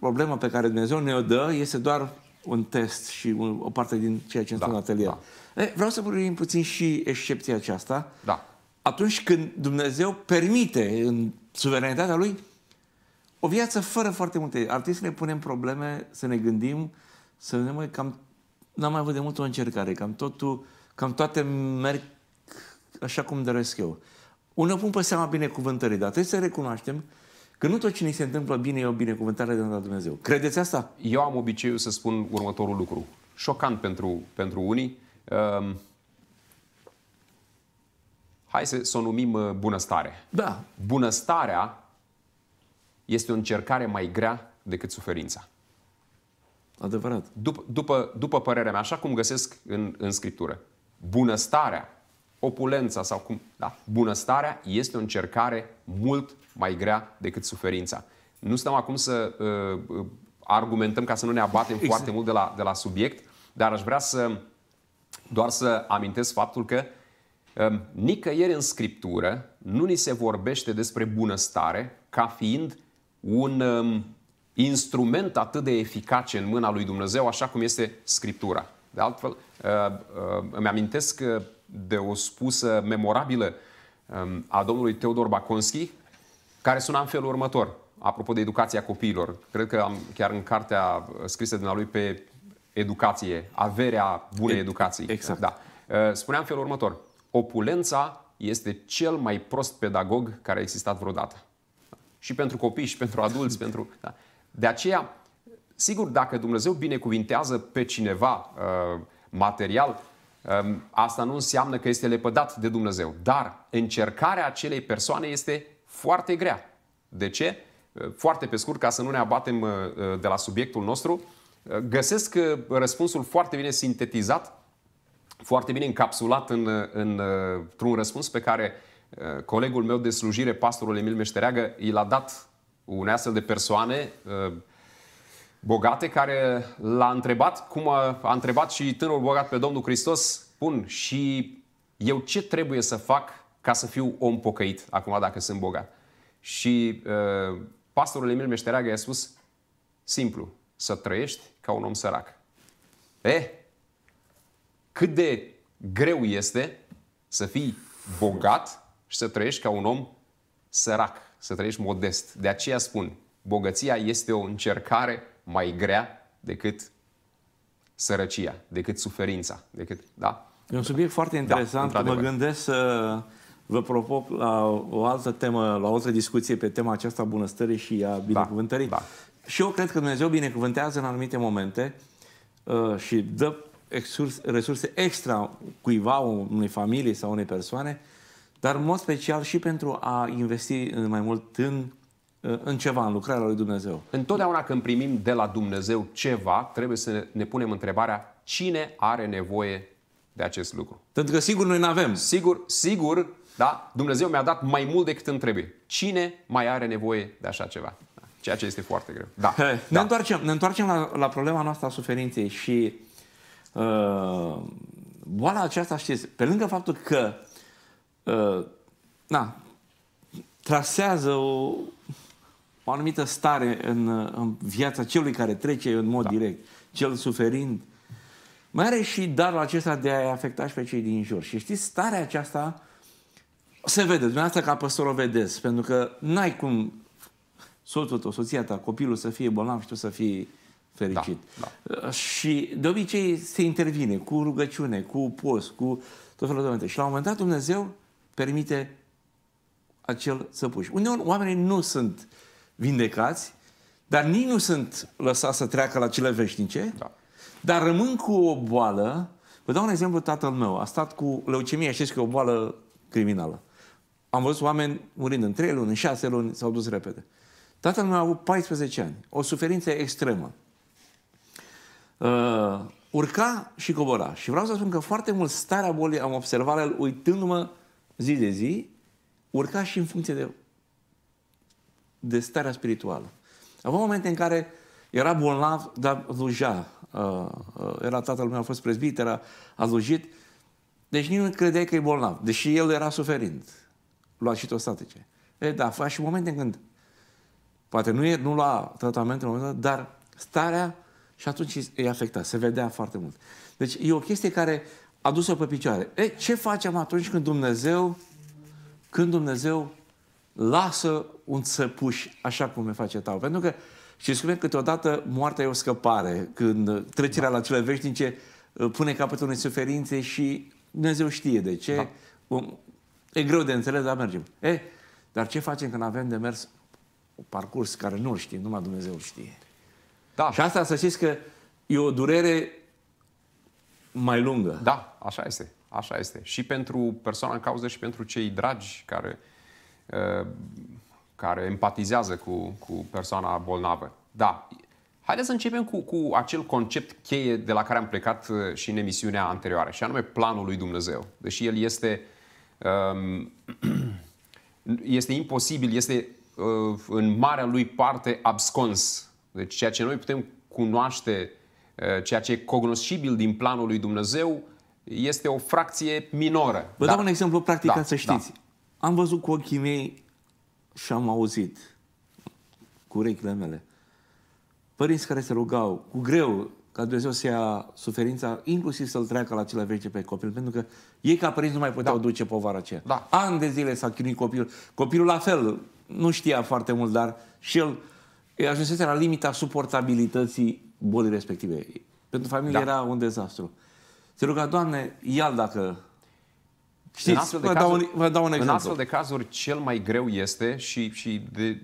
problemă pe care Dumnezeu ne-o dă este doar un test și o parte din ceea ce înseamnă da, atelier. Da. E, vreau să vorbim puțin și excepția aceasta. Da. Atunci când Dumnezeu permite în suveranitatea Lui o viață fără foarte multe. Ar trebui să ne punem probleme, să ne gândim, să ne mai cam... N-am mai avut de mult o încercare, cam totul, cam toate merg așa cum doresc eu. Unul pun pe seama binecuvântării, dar trebuie să recunoaștem Că nu tot cine se întâmplă bine e o binecuvântare de la Dumnezeu. Credeți asta? Eu am obiceiul să spun următorul lucru. Șocant pentru, pentru unii. Um, hai să, să o numim uh, bunăstare. Da. Bunăstarea este o încercare mai grea decât suferința. Adevărat. După, după, după părerea mea, așa cum găsesc în, în Scriptură, bunăstarea, opulența sau cum... Da? Bunăstarea este o încercare mult mai grea decât suferința. Nu stăm acum să uh, uh, argumentăm ca să nu ne abatem exact. foarte mult de la, de la subiect, dar aș vrea să doar să amintesc faptul că uh, nicăieri în Scriptură nu ni se vorbește despre bunăstare ca fiind un um, instrument atât de eficace în mâna lui Dumnezeu, așa cum este Scriptura. De altfel, uh, uh, îmi amintesc uh, de o spusă memorabilă um, a domnului Teodor Baconski, care sună în felul următor, apropo de educația copiilor. Cred că am chiar în cartea uh, scrisă din a lui pe educație, averea bunei educații. Exact. Da. Uh, Spuneam felul următor. Opulența este cel mai prost pedagog care a existat vreodată. Și pentru copii, și pentru adulți, pentru... Da. De aceea, sigur, dacă Dumnezeu binecuvintează pe cineva uh, material, um, asta nu înseamnă că este lepădat de Dumnezeu. Dar încercarea acelei persoane este foarte grea. De ce? Uh, foarte pe scurt, ca să nu ne abatem uh, uh, de la subiectul nostru, găsesc răspunsul foarte bine sintetizat, foarte bine încapsulat în, în, într-un răspuns pe care colegul meu de slujire, pastorul Emil Meștereagă, i l-a dat unei astfel de persoane bogate care l-a întrebat, cum a, a întrebat și tânărul bogat pe Domnul Hristos, spun și eu ce trebuie să fac ca să fiu om pocăit, acum dacă sunt bogat. Și uh, pastorul Emil Meștereagă i-a spus, simplu, să trăiești ca un om sărac. E, eh, cât de greu este să fii bogat și să trăiești ca un om sărac, să trăiești modest. De aceea spun, bogăția este o încercare mai grea decât sărăcia, decât suferința, decât, da? E un subiect foarte da, interesant. Da, mă gândesc să Vă provoc la o altă temă, la o altă discuție pe tema aceasta a bunăstării și a da, binecuvântării. Da, da. Și eu cred că Dumnezeu binecuvântează în anumite momente uh, și dă resurse extra cuiva, unei familii sau unei persoane, dar în mod special și pentru a investi mai mult în, uh, în ceva, în lucrarea lui Dumnezeu. Întotdeauna când primim de la Dumnezeu ceva, trebuie să ne punem întrebarea cine are nevoie de acest lucru. Pentru că sigur noi nu avem. Sigur, sigur, da? Dumnezeu mi-a dat mai mult decât îmi trebuie. Cine mai are nevoie de așa ceva? Da. Ceea ce este foarte greu. Da. Ne, da. Întoarcem, ne întoarcem la, la problema noastră a suferinței și uh, boala aceasta, știți, pe lângă faptul că uh, na, trasează o, o anumită stare în, în viața celui care trece în mod da. direct, cel suferind, mai are și darul acesta de a afecta și pe cei din jur. Și știți, starea aceasta se vede, dumneavoastră ca păstor o vedeți, pentru că n-ai cum soțul tău, soția ta, copilul să fie bolnav și tu să fii fericit. Da, da. Uh, și de obicei se intervine cu rugăciune, cu post, cu tot felul de momente. Și la un moment dat Dumnezeu permite acel săpuș. Uneori oamenii nu sunt vindecați, dar nici nu sunt lăsați să treacă la cele veșnice, da. dar rămân cu o boală. Vă dau un exemplu, tatăl meu a stat cu leucemie, știți că e o boală criminală am văzut oameni murind în 3 luni, în 6 luni, s-au dus repede. Tatăl meu a avut 14 ani, o suferință extremă. Uh, urca și cobora. Și vreau să spun că foarte mult starea bolii am observat, el uitându-mă zi de zi, urca și în funcție de, de starea spirituală. Avea momente în care era bolnav, dar luja. Uh, uh, era tatăl meu, a fost prezbit, era a lujit. Deci nimeni nu credeai că e bolnav, deși el era suferind luat tostatice. E, da, fă și momente când poate nu, e, nu lua tratament în momentul dar starea și atunci e afecta, se vedea foarte mult. Deci e o chestie care a dus-o pe picioare. E, ce facem atunci când Dumnezeu, când Dumnezeu lasă un țăpuș așa cum ne face tau? Pentru că și spune că Câteodată moartea e o scăpare, când trecerea da. la cele veșnice uh, pune capăt unei suferințe și Dumnezeu știe de ce. Da. E greu de înțeles, dar mergem. E, dar ce facem când avem de mers un parcurs care nu știm, numai Dumnezeu știe. Da. Și asta să știți că e o durere mai lungă. Da, așa este. Așa este. Și pentru persoana în cauză și pentru cei dragi care, uh, care empatizează cu, cu persoana bolnavă. Da. Haideți să începem cu, cu acel concept cheie de la care am plecat ă, și în emisiunea anterioară, și anume planul lui Dumnezeu. Deși el este uh, este imposibil, este uh, în marea lui parte abscons. Deci ceea ce noi putem cunoaște, uh, ceea ce e cognoscibil din planul lui Dumnezeu, este o fracție minoră. Vă da. dau un exemplu practic da, ca să da. știți. Da. Am văzut cu ochii mei și am auzit cu urechile mele părinți care se rugau cu greu ca Dumnezeu să ia suferința, inclusiv să-l treacă la cele vece pe copil, pentru că ei ca părinți nu mai puteau da. duce povara aceea. Da. Ani de zile s-a chinuit copil. Copilul la fel, nu știa foarte mult, dar și el ajunsese la limita suportabilității bolii respective. Pentru familie da. era un dezastru. Se ruga, Doamne, ia dacă Știți, în astfel de cazuri, vă, dau un, vă dau un exemplu. În astfel de cazuri, cel mai greu este și, și de,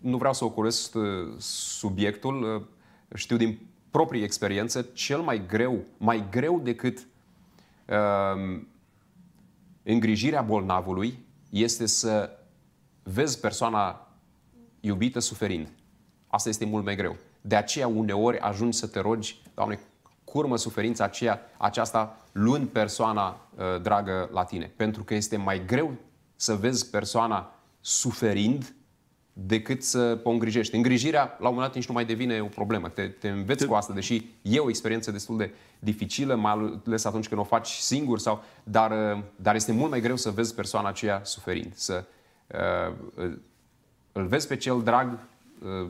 nu vreau să ocolesc uh, subiectul, uh, știu din proprii experiențe, cel mai greu, mai greu decât uh, îngrijirea bolnavului, este să vezi persoana iubită suferind. Asta este mult mai greu. De aceea uneori ajungi să te rogi, Doamne, curmă suferința aceea, aceasta luând persoana uh, dragă la tine. Pentru că este mai greu să vezi persoana suferind decât să o îngrijești. Îngrijirea, la un moment dat, nici nu mai devine o problemă. Te, te înveți cu asta, deși e o experiență destul de dificilă, mai ales atunci când o faci singur, sau, dar, uh, dar este mult mai greu să vezi persoana aceea suferind. Să uh, îl vezi pe cel drag uh,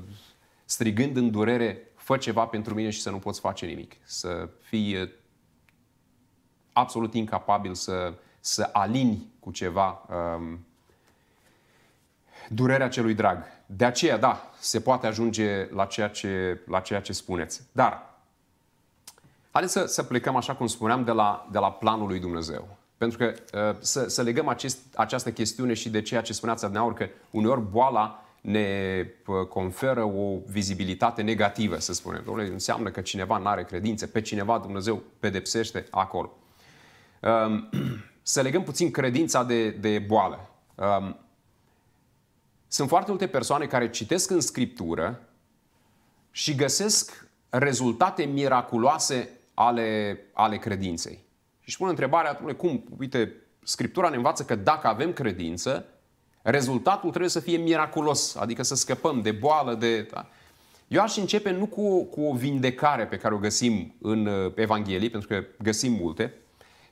strigând în durere, fă ceva pentru mine și să nu poți face nimic. Să fii uh, absolut incapabil să, să alini cu ceva uh, durerea celui drag. De aceea, da, se poate ajunge la ceea ce, la ceea ce spuneți. Dar, haideți să, să plecăm, așa cum spuneam, de la, de la planul lui Dumnezeu. Pentru că uh, să, să legăm acest, această chestiune și de ceea ce spuneați adneaur, că uneori boala ne uh, conferă o vizibilitate negativă, să spunem. Dom'le, înseamnă că cineva nu are credință pe cineva Dumnezeu pedepsește acolo. Um, să legăm puțin credința de, de boală. Um, sunt foarte multe persoane care citesc în scriptură și găsesc rezultate miraculoase ale, ale credinței. Și își pun întrebarea, cum, uite, Scriptura ne învață că dacă avem credință, rezultatul trebuie să fie miraculos, adică să scăpăm de boală, de... Da. Eu aș începe nu cu, cu o vindecare pe care o găsim în uh, Evanghelie, pentru că găsim multe,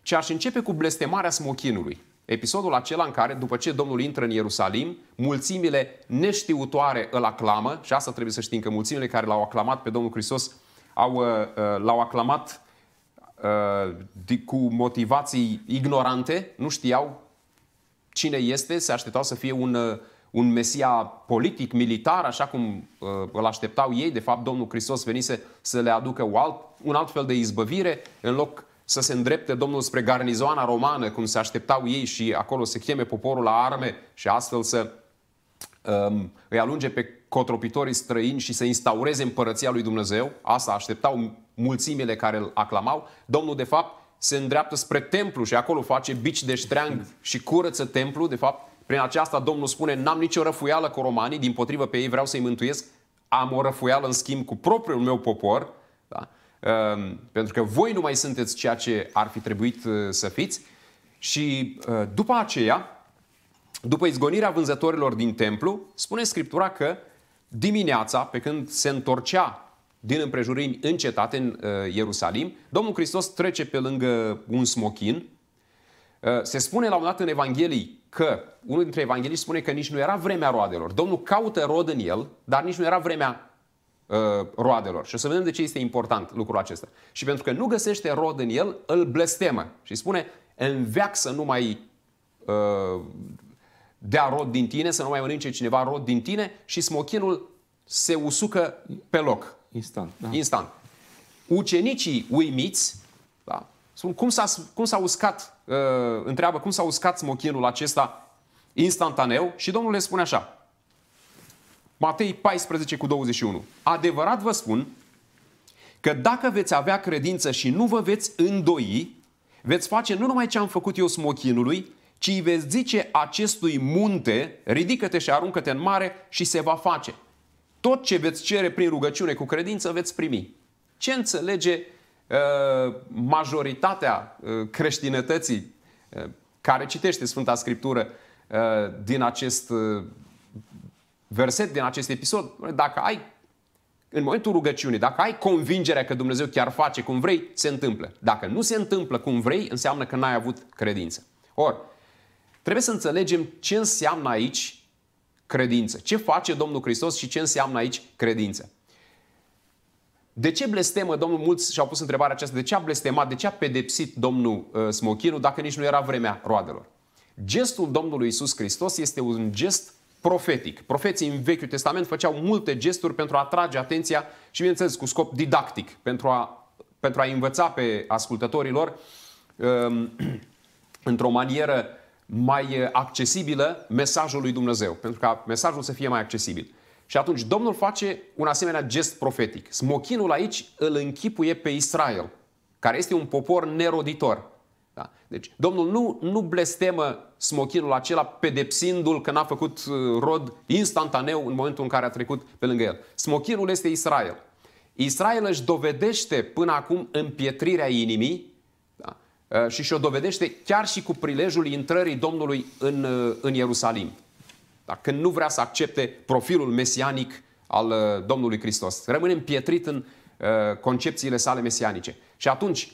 ci aș începe cu blestemarea smochinului. Episodul acela în care, după ce Domnul intră în Ierusalim, mulțimile neștiutoare îl aclamă, și asta trebuie să știm, că mulțimile care l-au aclamat pe Domnul Hristos au, uh, uh, l-au aclamat uh, cu motivații ignorante, nu știau cine este, se așteptau să fie un, un mesia politic, militar, așa cum uh, îl așteptau ei. De fapt, Domnul Hristos venise să le aducă un alt, un alt fel de izbăvire. În loc să se îndrepte Domnul spre garnizoana romană, cum se așteptau ei și acolo se cheme poporul la arme și astfel să um, îi alunge pe cotropitorii străini și să instaureze împărăția lui Dumnezeu. Asta așteptau mulțimile care îl aclamau. Domnul, de fapt, se îndreaptă spre templu și acolo face bici de ștreang și curăță templu. De fapt, prin aceasta Domnul spune, n-am nicio răfuială cu romanii, din potrivă pe ei vreau să-i mântuiesc, am o răfuială în schimb cu propriul meu popor. Da? Ehm, pentru că voi nu mai sunteți ceea ce ar fi trebuit eh, să fiți. Și eh, după aceea, după izgonirea vânzătorilor din templu, spune Scriptura că dimineața, pe când se întorcea din împrejurimi în cetate, eh, în Ierusalim, Domnul Hristos trece pe lângă un smochin. Se spune la un dat în Evanghelii că, unul dintre evangeliști spune că nici nu era vremea roadelor. Domnul caută rod în el, dar nici nu era vremea Uh, roadelor. Și o să vedem de ce este important lucrul acesta. Și pentru că nu găsește rod în el, îl blestemă și spune, veac să nu mai uh, dea rod din tine, să nu mai mănânce cineva rod din tine și smochinul se usucă pe loc. Instant. Da. Instant. Ucenicii uimiți, da, spun, cum s-a, cum s-a uscat, uh, întreabă, cum s-a uscat smochinul acesta instantaneu și Domnul le spune așa, Matei 14 cu 21. Adevărat vă spun că dacă veți avea credință și nu vă veți îndoi, veți face nu numai ce am făcut eu smochinului, ci îi veți zice acestui munte, ridică-te și aruncă-te în mare și se va face. Tot ce veți cere prin rugăciune cu credință veți primi. Ce înțelege uh, majoritatea uh, creștinătății uh, care citește Sfânta Scriptură uh, din acest uh, verset din acest episod. Dacă ai, în momentul rugăciunii, dacă ai convingerea că Dumnezeu chiar face cum vrei, se întâmplă. Dacă nu se întâmplă cum vrei, înseamnă că n-ai avut credință. Ori, trebuie să înțelegem ce înseamnă aici credință. Ce face Domnul Hristos și ce înseamnă aici credință. De ce blestemă Domnul? Mulți și-au pus întrebarea aceasta. De ce a blestemat, de ce a pedepsit Domnul uh, Smochinu dacă nici nu era vremea roadelor? Gestul Domnului Isus Hristos este un gest profetic. Profeții în Vechiul Testament făceau multe gesturi pentru a atrage atenția și, bineînțeles, cu scop didactic, pentru a, pentru a învăța pe ascultătorilor um, într-o manieră mai uh, accesibilă mesajul lui Dumnezeu, pentru ca mesajul să fie mai accesibil. Și atunci Domnul face un asemenea gest profetic. Smochinul aici îl închipuie pe Israel, care este un popor neroditor. Da? Deci Domnul nu, nu blestemă smochinul acela, pedepsindu-l că n-a făcut uh, rod instantaneu în momentul în care a trecut pe lângă el. Smochinul este Israel. Israel își dovedește până acum împietrirea inimii da? Uh, și și-o dovedește chiar și cu prilejul intrării Domnului în, uh, în Ierusalim. Da? Când nu vrea să accepte profilul mesianic al Domnului Hristos. Rămâne împietrit în concepțiile sale mesianice. Și atunci,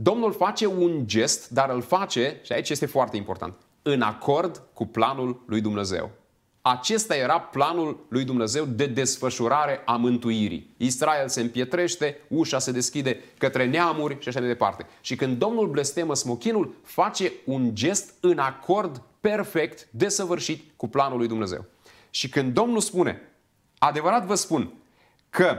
Domnul face un gest, dar îl face, și aici este foarte important, în acord cu planul lui Dumnezeu. Acesta era planul lui Dumnezeu de desfășurare a mântuirii. Israel se împietrește, ușa se deschide către neamuri și așa de departe. Și când Domnul blestemă smochinul, face un gest în acord perfect, desăvârșit cu planul lui Dumnezeu. Și când Domnul spune, adevărat vă spun că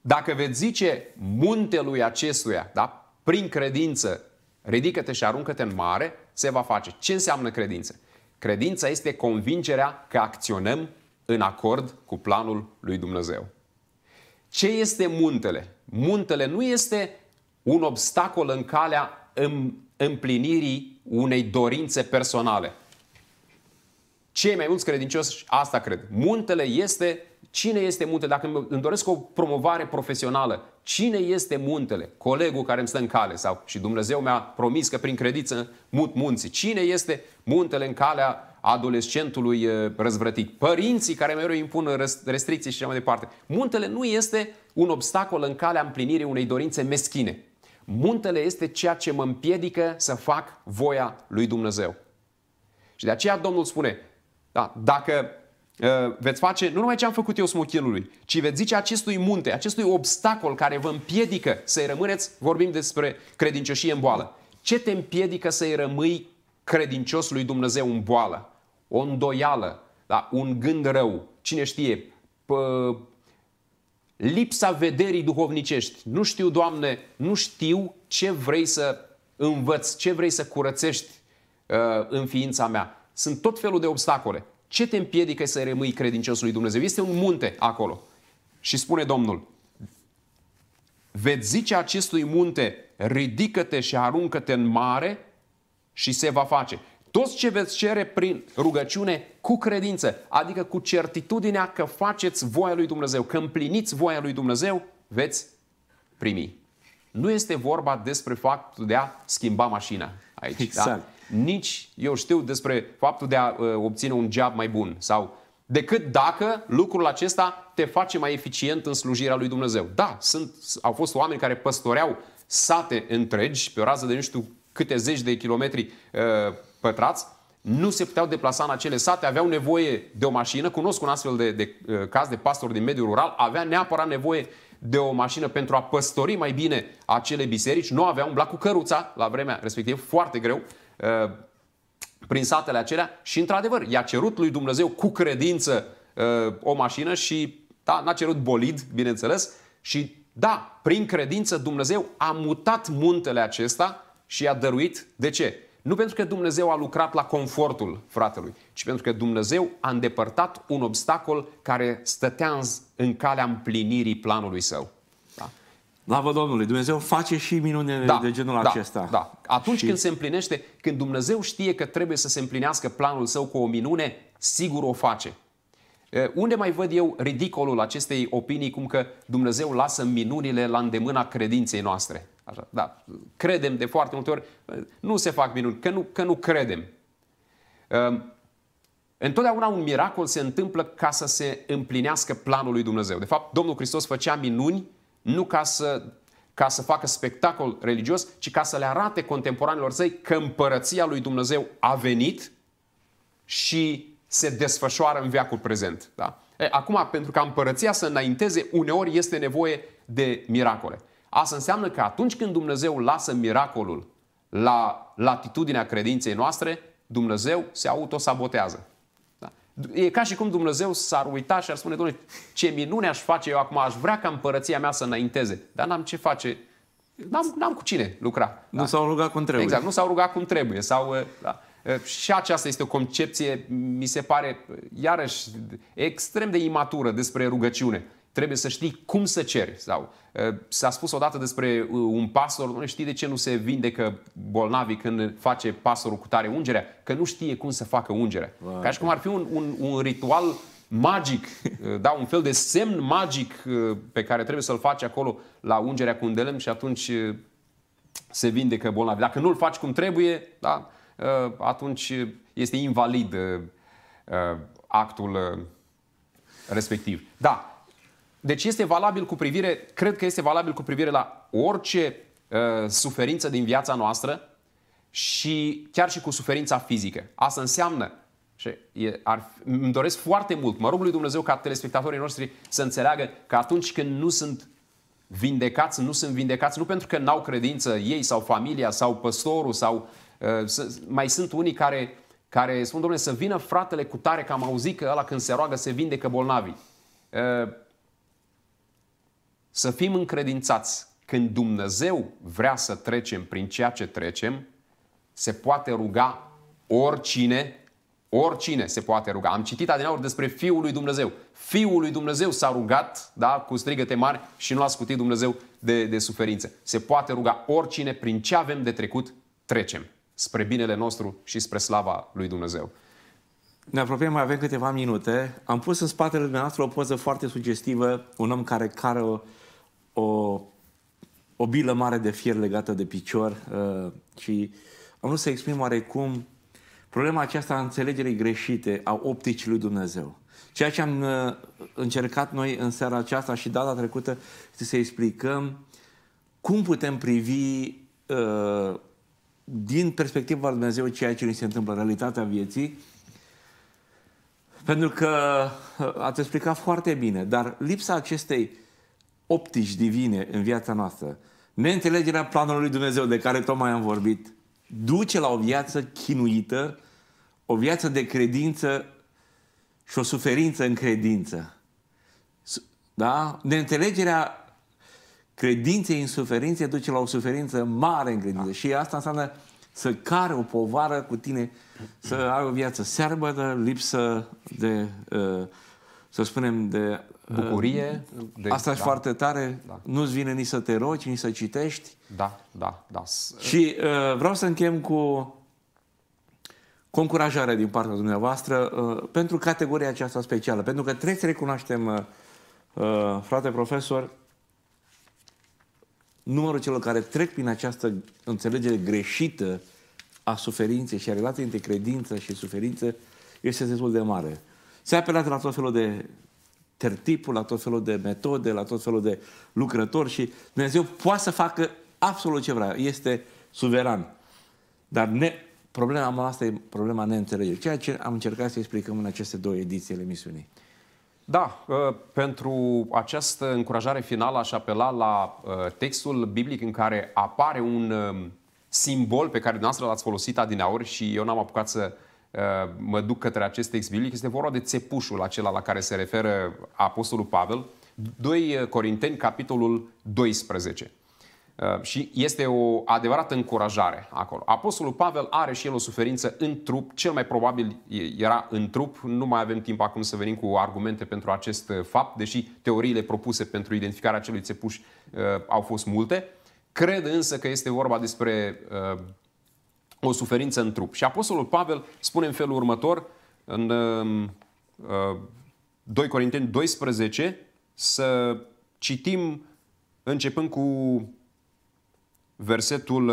dacă veți zice muntelui acestuia, da? prin credință, ridică-te și aruncă-te în mare, se va face. Ce înseamnă credință? Credința este convingerea că acționăm în acord cu planul lui Dumnezeu. Ce este muntele? Muntele nu este un obstacol în calea împlinirii unei dorințe personale. Cei mai mulți credincioși asta cred. Muntele este Cine este muntele? Dacă îmi doresc o promovare profesională, cine este muntele? Colegul care îmi stă în cale sau și Dumnezeu mi-a promis că prin credință mut munții. Cine este muntele în calea adolescentului eh, răzvrătit? Părinții care mereu impun restricții și așa mai departe. Muntele nu este un obstacol în calea împlinirii unei dorințe meschine. Muntele este ceea ce mă împiedică să fac voia lui Dumnezeu. Și de aceea Domnul spune, da, dacă Uh, veți face nu numai ce am făcut eu smochilului, ci veți zice acestui munte, acestui obstacol care vă împiedică să-i rămâneți, vorbim despre credincioșie în boală. Ce te împiedică să-i rămâi credincios lui Dumnezeu în boală? O îndoială, da? un gând rău, cine știe, pă... lipsa vederii duhovnicești. Nu știu, Doamne, nu știu ce vrei să învăț, ce vrei să curățești uh, în ființa mea. Sunt tot felul de obstacole. Ce te împiedică să rămâi credincios lui Dumnezeu? Este un munte acolo. Și spune Domnul, veți zice acestui munte, ridică-te și aruncă-te în mare și se va face. Toți ce veți cere prin rugăciune cu credință, adică cu certitudinea că faceți voia lui Dumnezeu, că împliniți voia lui Dumnezeu, veți primi. Nu este vorba despre faptul de a schimba mașina aici. Da? Exact. Da? nici eu știu despre faptul de a uh, obține un job mai bun sau decât dacă lucrul acesta te face mai eficient în slujirea lui Dumnezeu. Da, sunt, au fost oameni care păstoreau sate întregi pe o rază de nu știu câte zeci de kilometri uh, pătrați, nu se puteau deplasa în acele sate, aveau nevoie de o mașină, cunosc un astfel de, de uh, caz de pastor din mediul rural, avea neapărat nevoie de o mașină pentru a păstori mai bine acele biserici, nu avea un cu căruța la vremea respectivă, foarte greu, uh, Uh, prin satele acelea și, într-adevăr, i-a cerut lui Dumnezeu cu credință uh, o mașină și, da, n-a cerut bolid, bineînțeles, și, da, prin credință Dumnezeu a mutat muntele acesta și i-a dăruit. De ce? Nu pentru că Dumnezeu a lucrat la confortul fratelui, ci pentru că Dumnezeu a îndepărtat un obstacol care stătea în calea împlinirii planului său. Slavă Domnului, Dumnezeu face și minunile da, de genul da, acesta. Da. Atunci și... când se împlinește, când Dumnezeu știe că trebuie să se împlinească planul său cu o minune, sigur o face. Unde mai văd eu ridicolul acestei opinii, cum că Dumnezeu lasă minunile la îndemâna credinței noastre? Așa, da. Credem de foarte multe ori, nu se fac minuni, că nu, că nu credem. Întotdeauna un miracol se întâmplă ca să se împlinească planul lui Dumnezeu. De fapt, Domnul Hristos făcea minuni nu ca să, ca să facă spectacol religios, ci ca să le arate contemporanilor săi că împărăția lui Dumnezeu a venit și se desfășoară în veacul prezent. Da? E, acum, pentru ca împărăția să înainteze, uneori este nevoie de miracole. Asta înseamnă că atunci când Dumnezeu lasă miracolul la latitudinea credinței noastre, Dumnezeu se autosabotează. E ca și cum Dumnezeu s-ar uita și ar spune, Doamne, ce minune aș face eu acum, aș vrea ca împărăția mea să înainteze, dar n-am ce face, n-am, n-am cu cine lucra. Nu da? s-au rugat cum trebuie. Exact, nu s-au rugat cum trebuie. Sau, uh, da. Uh, și aceasta este o concepție, mi se pare, iarăși, extrem de imatură despre rugăciune trebuie să știi cum să ceri. Sau, s-a spus odată despre un pastor, nu știi de ce nu se vindecă bolnavii când face pastorul cu tare ungerea? Că nu știe cum să facă ungerea. Wow. Ca și cum ar fi un, un, un ritual magic, da, un fel de semn magic pe care trebuie să-l faci acolo la ungerea cu un delem și atunci se vindecă bolnavi. Dacă nu-l faci cum trebuie, da, atunci este invalid actul respectiv. Da, deci este valabil cu privire, cred că este valabil cu privire la orice uh, suferință din viața noastră și chiar și cu suferința fizică. Asta înseamnă și e, ar, îmi doresc foarte mult, mă rog lui Dumnezeu ca telespectatorii noștri să înțeleagă că atunci când nu sunt vindecați, nu sunt vindecați, nu pentru că n-au credință ei sau familia sau păstorul sau uh, mai sunt unii care, care spun, domnule, să vină fratele cu tare că am auzit că ăla când se roagă se vindecă bolnavii. Uh, să fim încredințați când Dumnezeu vrea să trecem prin ceea ce trecem, se poate ruga oricine, oricine se poate ruga. Am citit adineauri despre Fiul lui Dumnezeu. Fiul lui Dumnezeu s-a rugat da, cu strigăte mari și nu a scutit Dumnezeu de, de suferințe. Se poate ruga oricine prin ce avem de trecut, trecem spre binele nostru și spre slava lui Dumnezeu. Ne apropiem, mai avem câteva minute. Am pus în spatele dumneavoastră o poză foarte sugestivă, un om care care o, o, o bilă mare de fier legată de picior uh, și am vrut să exprim oarecum problema aceasta a înțelegerii greșite, a opticii lui Dumnezeu. Ceea ce am uh, încercat noi în seara aceasta și data trecută este să explicăm cum putem privi uh, din perspectiva lui Dumnezeu ceea ce ni se întâmplă, realitatea vieții, pentru că uh, ați explicat foarte bine, dar lipsa acestei optici divine în viața noastră, neînțelegerea planului lui Dumnezeu de care tocmai am vorbit, duce la o viață chinuită, o viață de credință și o suferință în credință. Da? Neînțelegerea credinței în suferință duce la o suferință mare în credință. Da. Și asta înseamnă să care o povară cu tine, să ai o viață searbă, lipsă de uh, să spunem, de... Uh, Bucurie. De, asta e da. foarte tare. Da. Nu-ți vine nici să te rogi, nici să citești. Da, da, da. Și uh, vreau să închem cu, cu încurajarea din partea dumneavoastră uh, pentru categoria aceasta specială. Pentru că trebuie să recunoaștem, uh, uh, frate profesor, numărul celor care trec prin această înțelegere greșită a suferinței și a relației între credință și suferință este destul de mare. Se apelat la tot felul de tertipul, la tot felul de metode, la tot felul de lucrători și Dumnezeu poate să facă absolut ce vrea. Este suveran. Dar ne, problema noastră e problema neînțelegerii. Ceea ce am încercat să explicăm în aceste două ediții ale emisiunii. Da, ă, pentru această încurajare finală aș apela la ă, textul biblic în care apare un ă, simbol pe care dumneavoastră l-ați folosit adineauri și eu n-am apucat să Uh, mă duc către acest biblic este vorba de țepușul acela la care se referă Apostolul Pavel, 2 uh, Corinteni, capitolul 12. Uh, și este o adevărată încurajare acolo. Apostolul Pavel are și el o suferință în trup, cel mai probabil era în trup, nu mai avem timp acum să venim cu argumente pentru acest fapt, deși teoriile propuse pentru identificarea acelui țepuș au fost multe. Cred însă că este vorba despre o suferință în trup. Și Apostolul Pavel spune în felul următor, în um, uh, 2 Corinteni 12, să citim începând cu versetul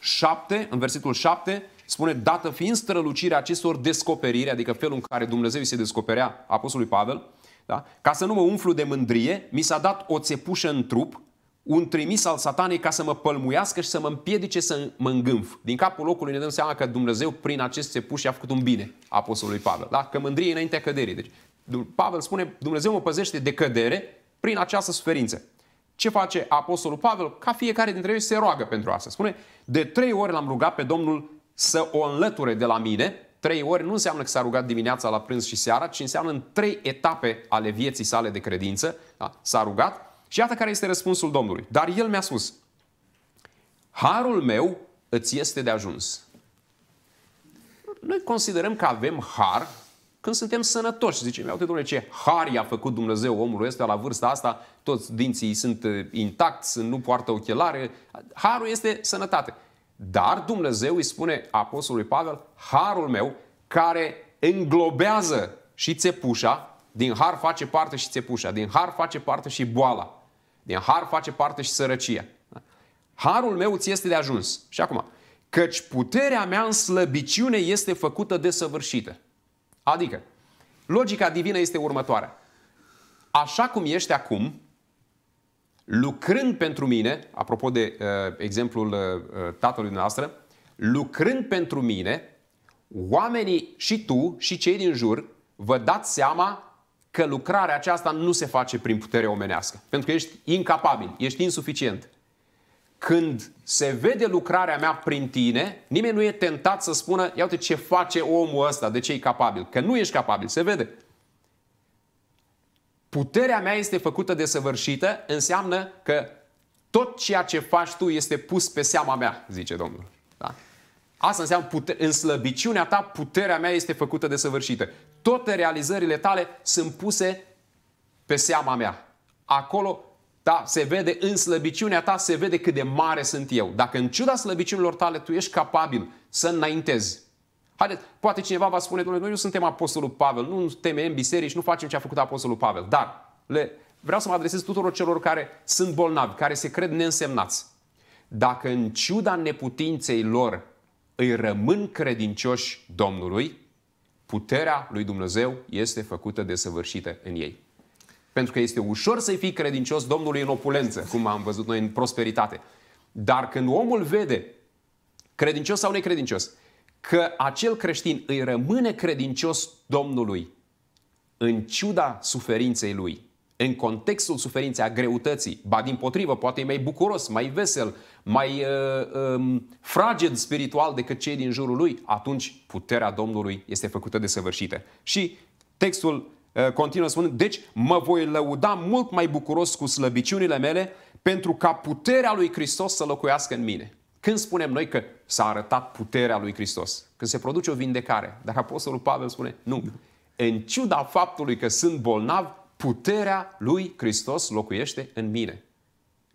7, uh, în versetul 7 spune, dată fiind strălucirea acestor descoperiri, adică felul în care Dumnezeu îi se descoperea Apostolului Pavel, da? ca să nu mă umflu de mândrie, mi s-a dat o țepușă în trup, un trimis al satanei ca să mă pălmuiască și să mă împiedice să mă îngânf. Din capul locului ne dăm seama că Dumnezeu prin acest sepuș i-a făcut un bine apostolului Pavel. Da? Că mândrie înaintea căderii. Deci, Pavel spune, Dumnezeu mă păzește de cădere prin această suferință. Ce face apostolul Pavel? Ca fiecare dintre ei se roagă pentru asta. Spune, de trei ori l-am rugat pe Domnul să o înlăture de la mine. Trei ori nu înseamnă că s-a rugat dimineața la prânz și seara, ci înseamnă în trei etape ale vieții sale de credință. Da? S-a rugat, și iată care este răspunsul Domnului. Dar el mi-a spus, harul meu îți este de ajuns. Noi considerăm că avem har când suntem sănătoși. Zicem, uite, domnule, ce har i-a făcut Dumnezeu omului ăsta la vârsta asta, toți dinții sunt eh, intacti, nu poartă ochelare. Harul este sănătate. Dar Dumnezeu îi spune Apostolului Pavel, harul meu care înglobează și țepușa, din har face parte și țepușa, din har face parte și boala. Din har face parte și sărăcia. Harul meu ți este de ajuns. Și acum, căci puterea mea în slăbiciune este făcută de săvârșită. Adică, logica divină este următoarea. Așa cum ești acum, lucrând pentru mine, apropo de uh, exemplul uh, uh tatălui noastră, lucrând pentru mine, oamenii și tu și cei din jur vă dați seama că lucrarea aceasta nu se face prin putere omenească. Pentru că ești incapabil, ești insuficient. Când se vede lucrarea mea prin tine, nimeni nu e tentat să spună, ia uite ce face omul ăsta, de ce e capabil. Că nu ești capabil, se vede. Puterea mea este făcută de săvârșită, înseamnă că tot ceea ce faci tu este pus pe seama mea, zice Domnul. Da? Asta înseamnă puter- în slăbiciunea ta puterea mea este făcută de săvârșită toate realizările tale sunt puse pe seama mea. Acolo, da, se vede în slăbiciunea ta, se vede cât de mare sunt eu. Dacă în ciuda slăbiciunilor tale tu ești capabil să înaintezi, Haideți, poate cineva va spune, domnule, noi nu suntem Apostolul Pavel, nu temem biserici, nu facem ce a făcut Apostolul Pavel. Dar le, vreau să mă adresez tuturor celor care sunt bolnavi, care se cred neînsemnați. Dacă în ciuda neputinței lor îi rămân credincioși Domnului, puterea lui Dumnezeu este făcută de săvârșită în ei. Pentru că este ușor să-i fii credincios Domnului în opulență, cum am văzut noi în prosperitate. Dar când omul vede, credincios sau necredincios, că acel creștin îi rămâne credincios Domnului în ciuda suferinței lui, în contextul suferinței, a greutății, ba din potrivă, poate e mai bucuros, mai vesel, mai uh, um, fraged spiritual decât cei din jurul lui, atunci puterea Domnului este făcută de săvârșită. Și textul uh, continuă spunând, deci mă voi lăuda mult mai bucuros cu slăbiciunile mele pentru ca puterea lui Hristos să locuiască în mine. Când spunem noi că s-a arătat puterea lui Hristos, când se produce o vindecare, dar Apostolul Pavel spune, nu, în ciuda faptului că sunt bolnav, puterea lui Hristos locuiește în mine.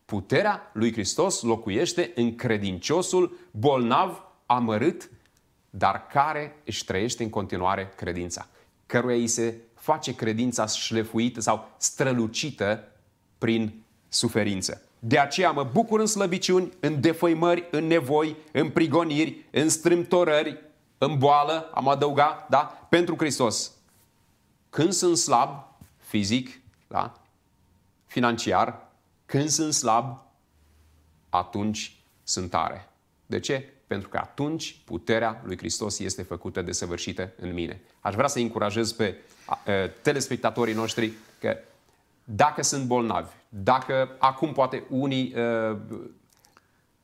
Puterea lui Hristos locuiește în credinciosul bolnav, amărât, dar care își trăiește în continuare credința, căruia îi se face credința șlefuită sau strălucită prin suferință. De aceea mă bucur în slăbiciuni, în defăimări, în nevoi, în prigoniri, în strâmtorări, în boală, am adăugat, da? Pentru Hristos. Când sunt slab, fizic, da? financiar, când sunt slab, atunci sunt tare. De ce? Pentru că atunci puterea lui Hristos este făcută de săvârșită în mine. Aș vrea să încurajez pe telespectatorii noștri că dacă sunt bolnavi, dacă acum poate unii uh,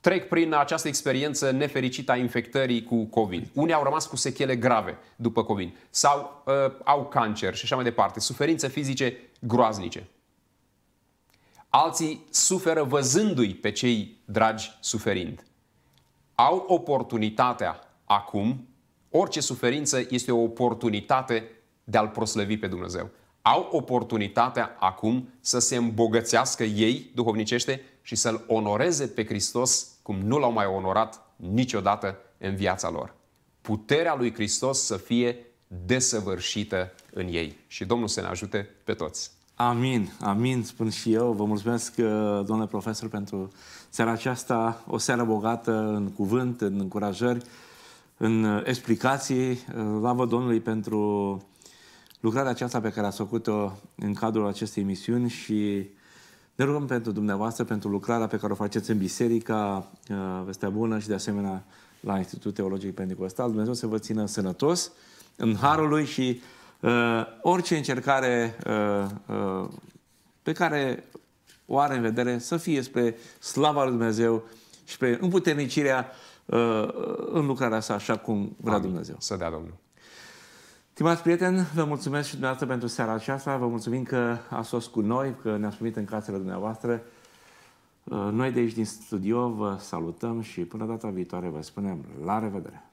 trec prin această experiență nefericită a infectării cu COVID. Unii au rămas cu sechele grave după COVID sau uh, au cancer și așa mai departe, suferințe fizice groaznice. Alții suferă văzându-i pe cei dragi suferind. Au oportunitatea acum, orice suferință este o oportunitate de a-L proslăvi pe Dumnezeu. Au oportunitatea acum să se îmbogățească ei duhovnicește și să-L onoreze pe Hristos cum nu l-au mai onorat niciodată în viața lor. Puterea lui Hristos să fie desăvârșită în ei. Și Domnul să ne ajute pe toți. Amin, amin, spun și eu. Vă mulțumesc, uh, domnule profesor, pentru seara aceasta, o seară bogată în cuvânt, în încurajări, în uh, explicații. Uh, slavă Domnului pentru lucrarea aceasta pe care a făcut-o în cadrul acestei emisiuni și ne rugăm pentru dumneavoastră, pentru lucrarea pe care o faceți în Biserica uh, Vestea Bună și de asemenea la Institutul Teologic Pentecostal. Dumnezeu să vă țină sănătos în harul lui și uh, orice încercare uh, uh, pe care o are în vedere să fie spre slava lui Dumnezeu și pe împuternicirea uh, în lucrarea sa așa cum vrea Amin. Dumnezeu. Să dea Domnul. Stimați prieteni, vă mulțumesc și dumneavoastră pentru seara aceasta. Vă mulțumim că a fost cu noi, că ne-ați primit în casele dumneavoastră. Uh, noi de aici din studio vă salutăm și până data viitoare vă spunem la revedere!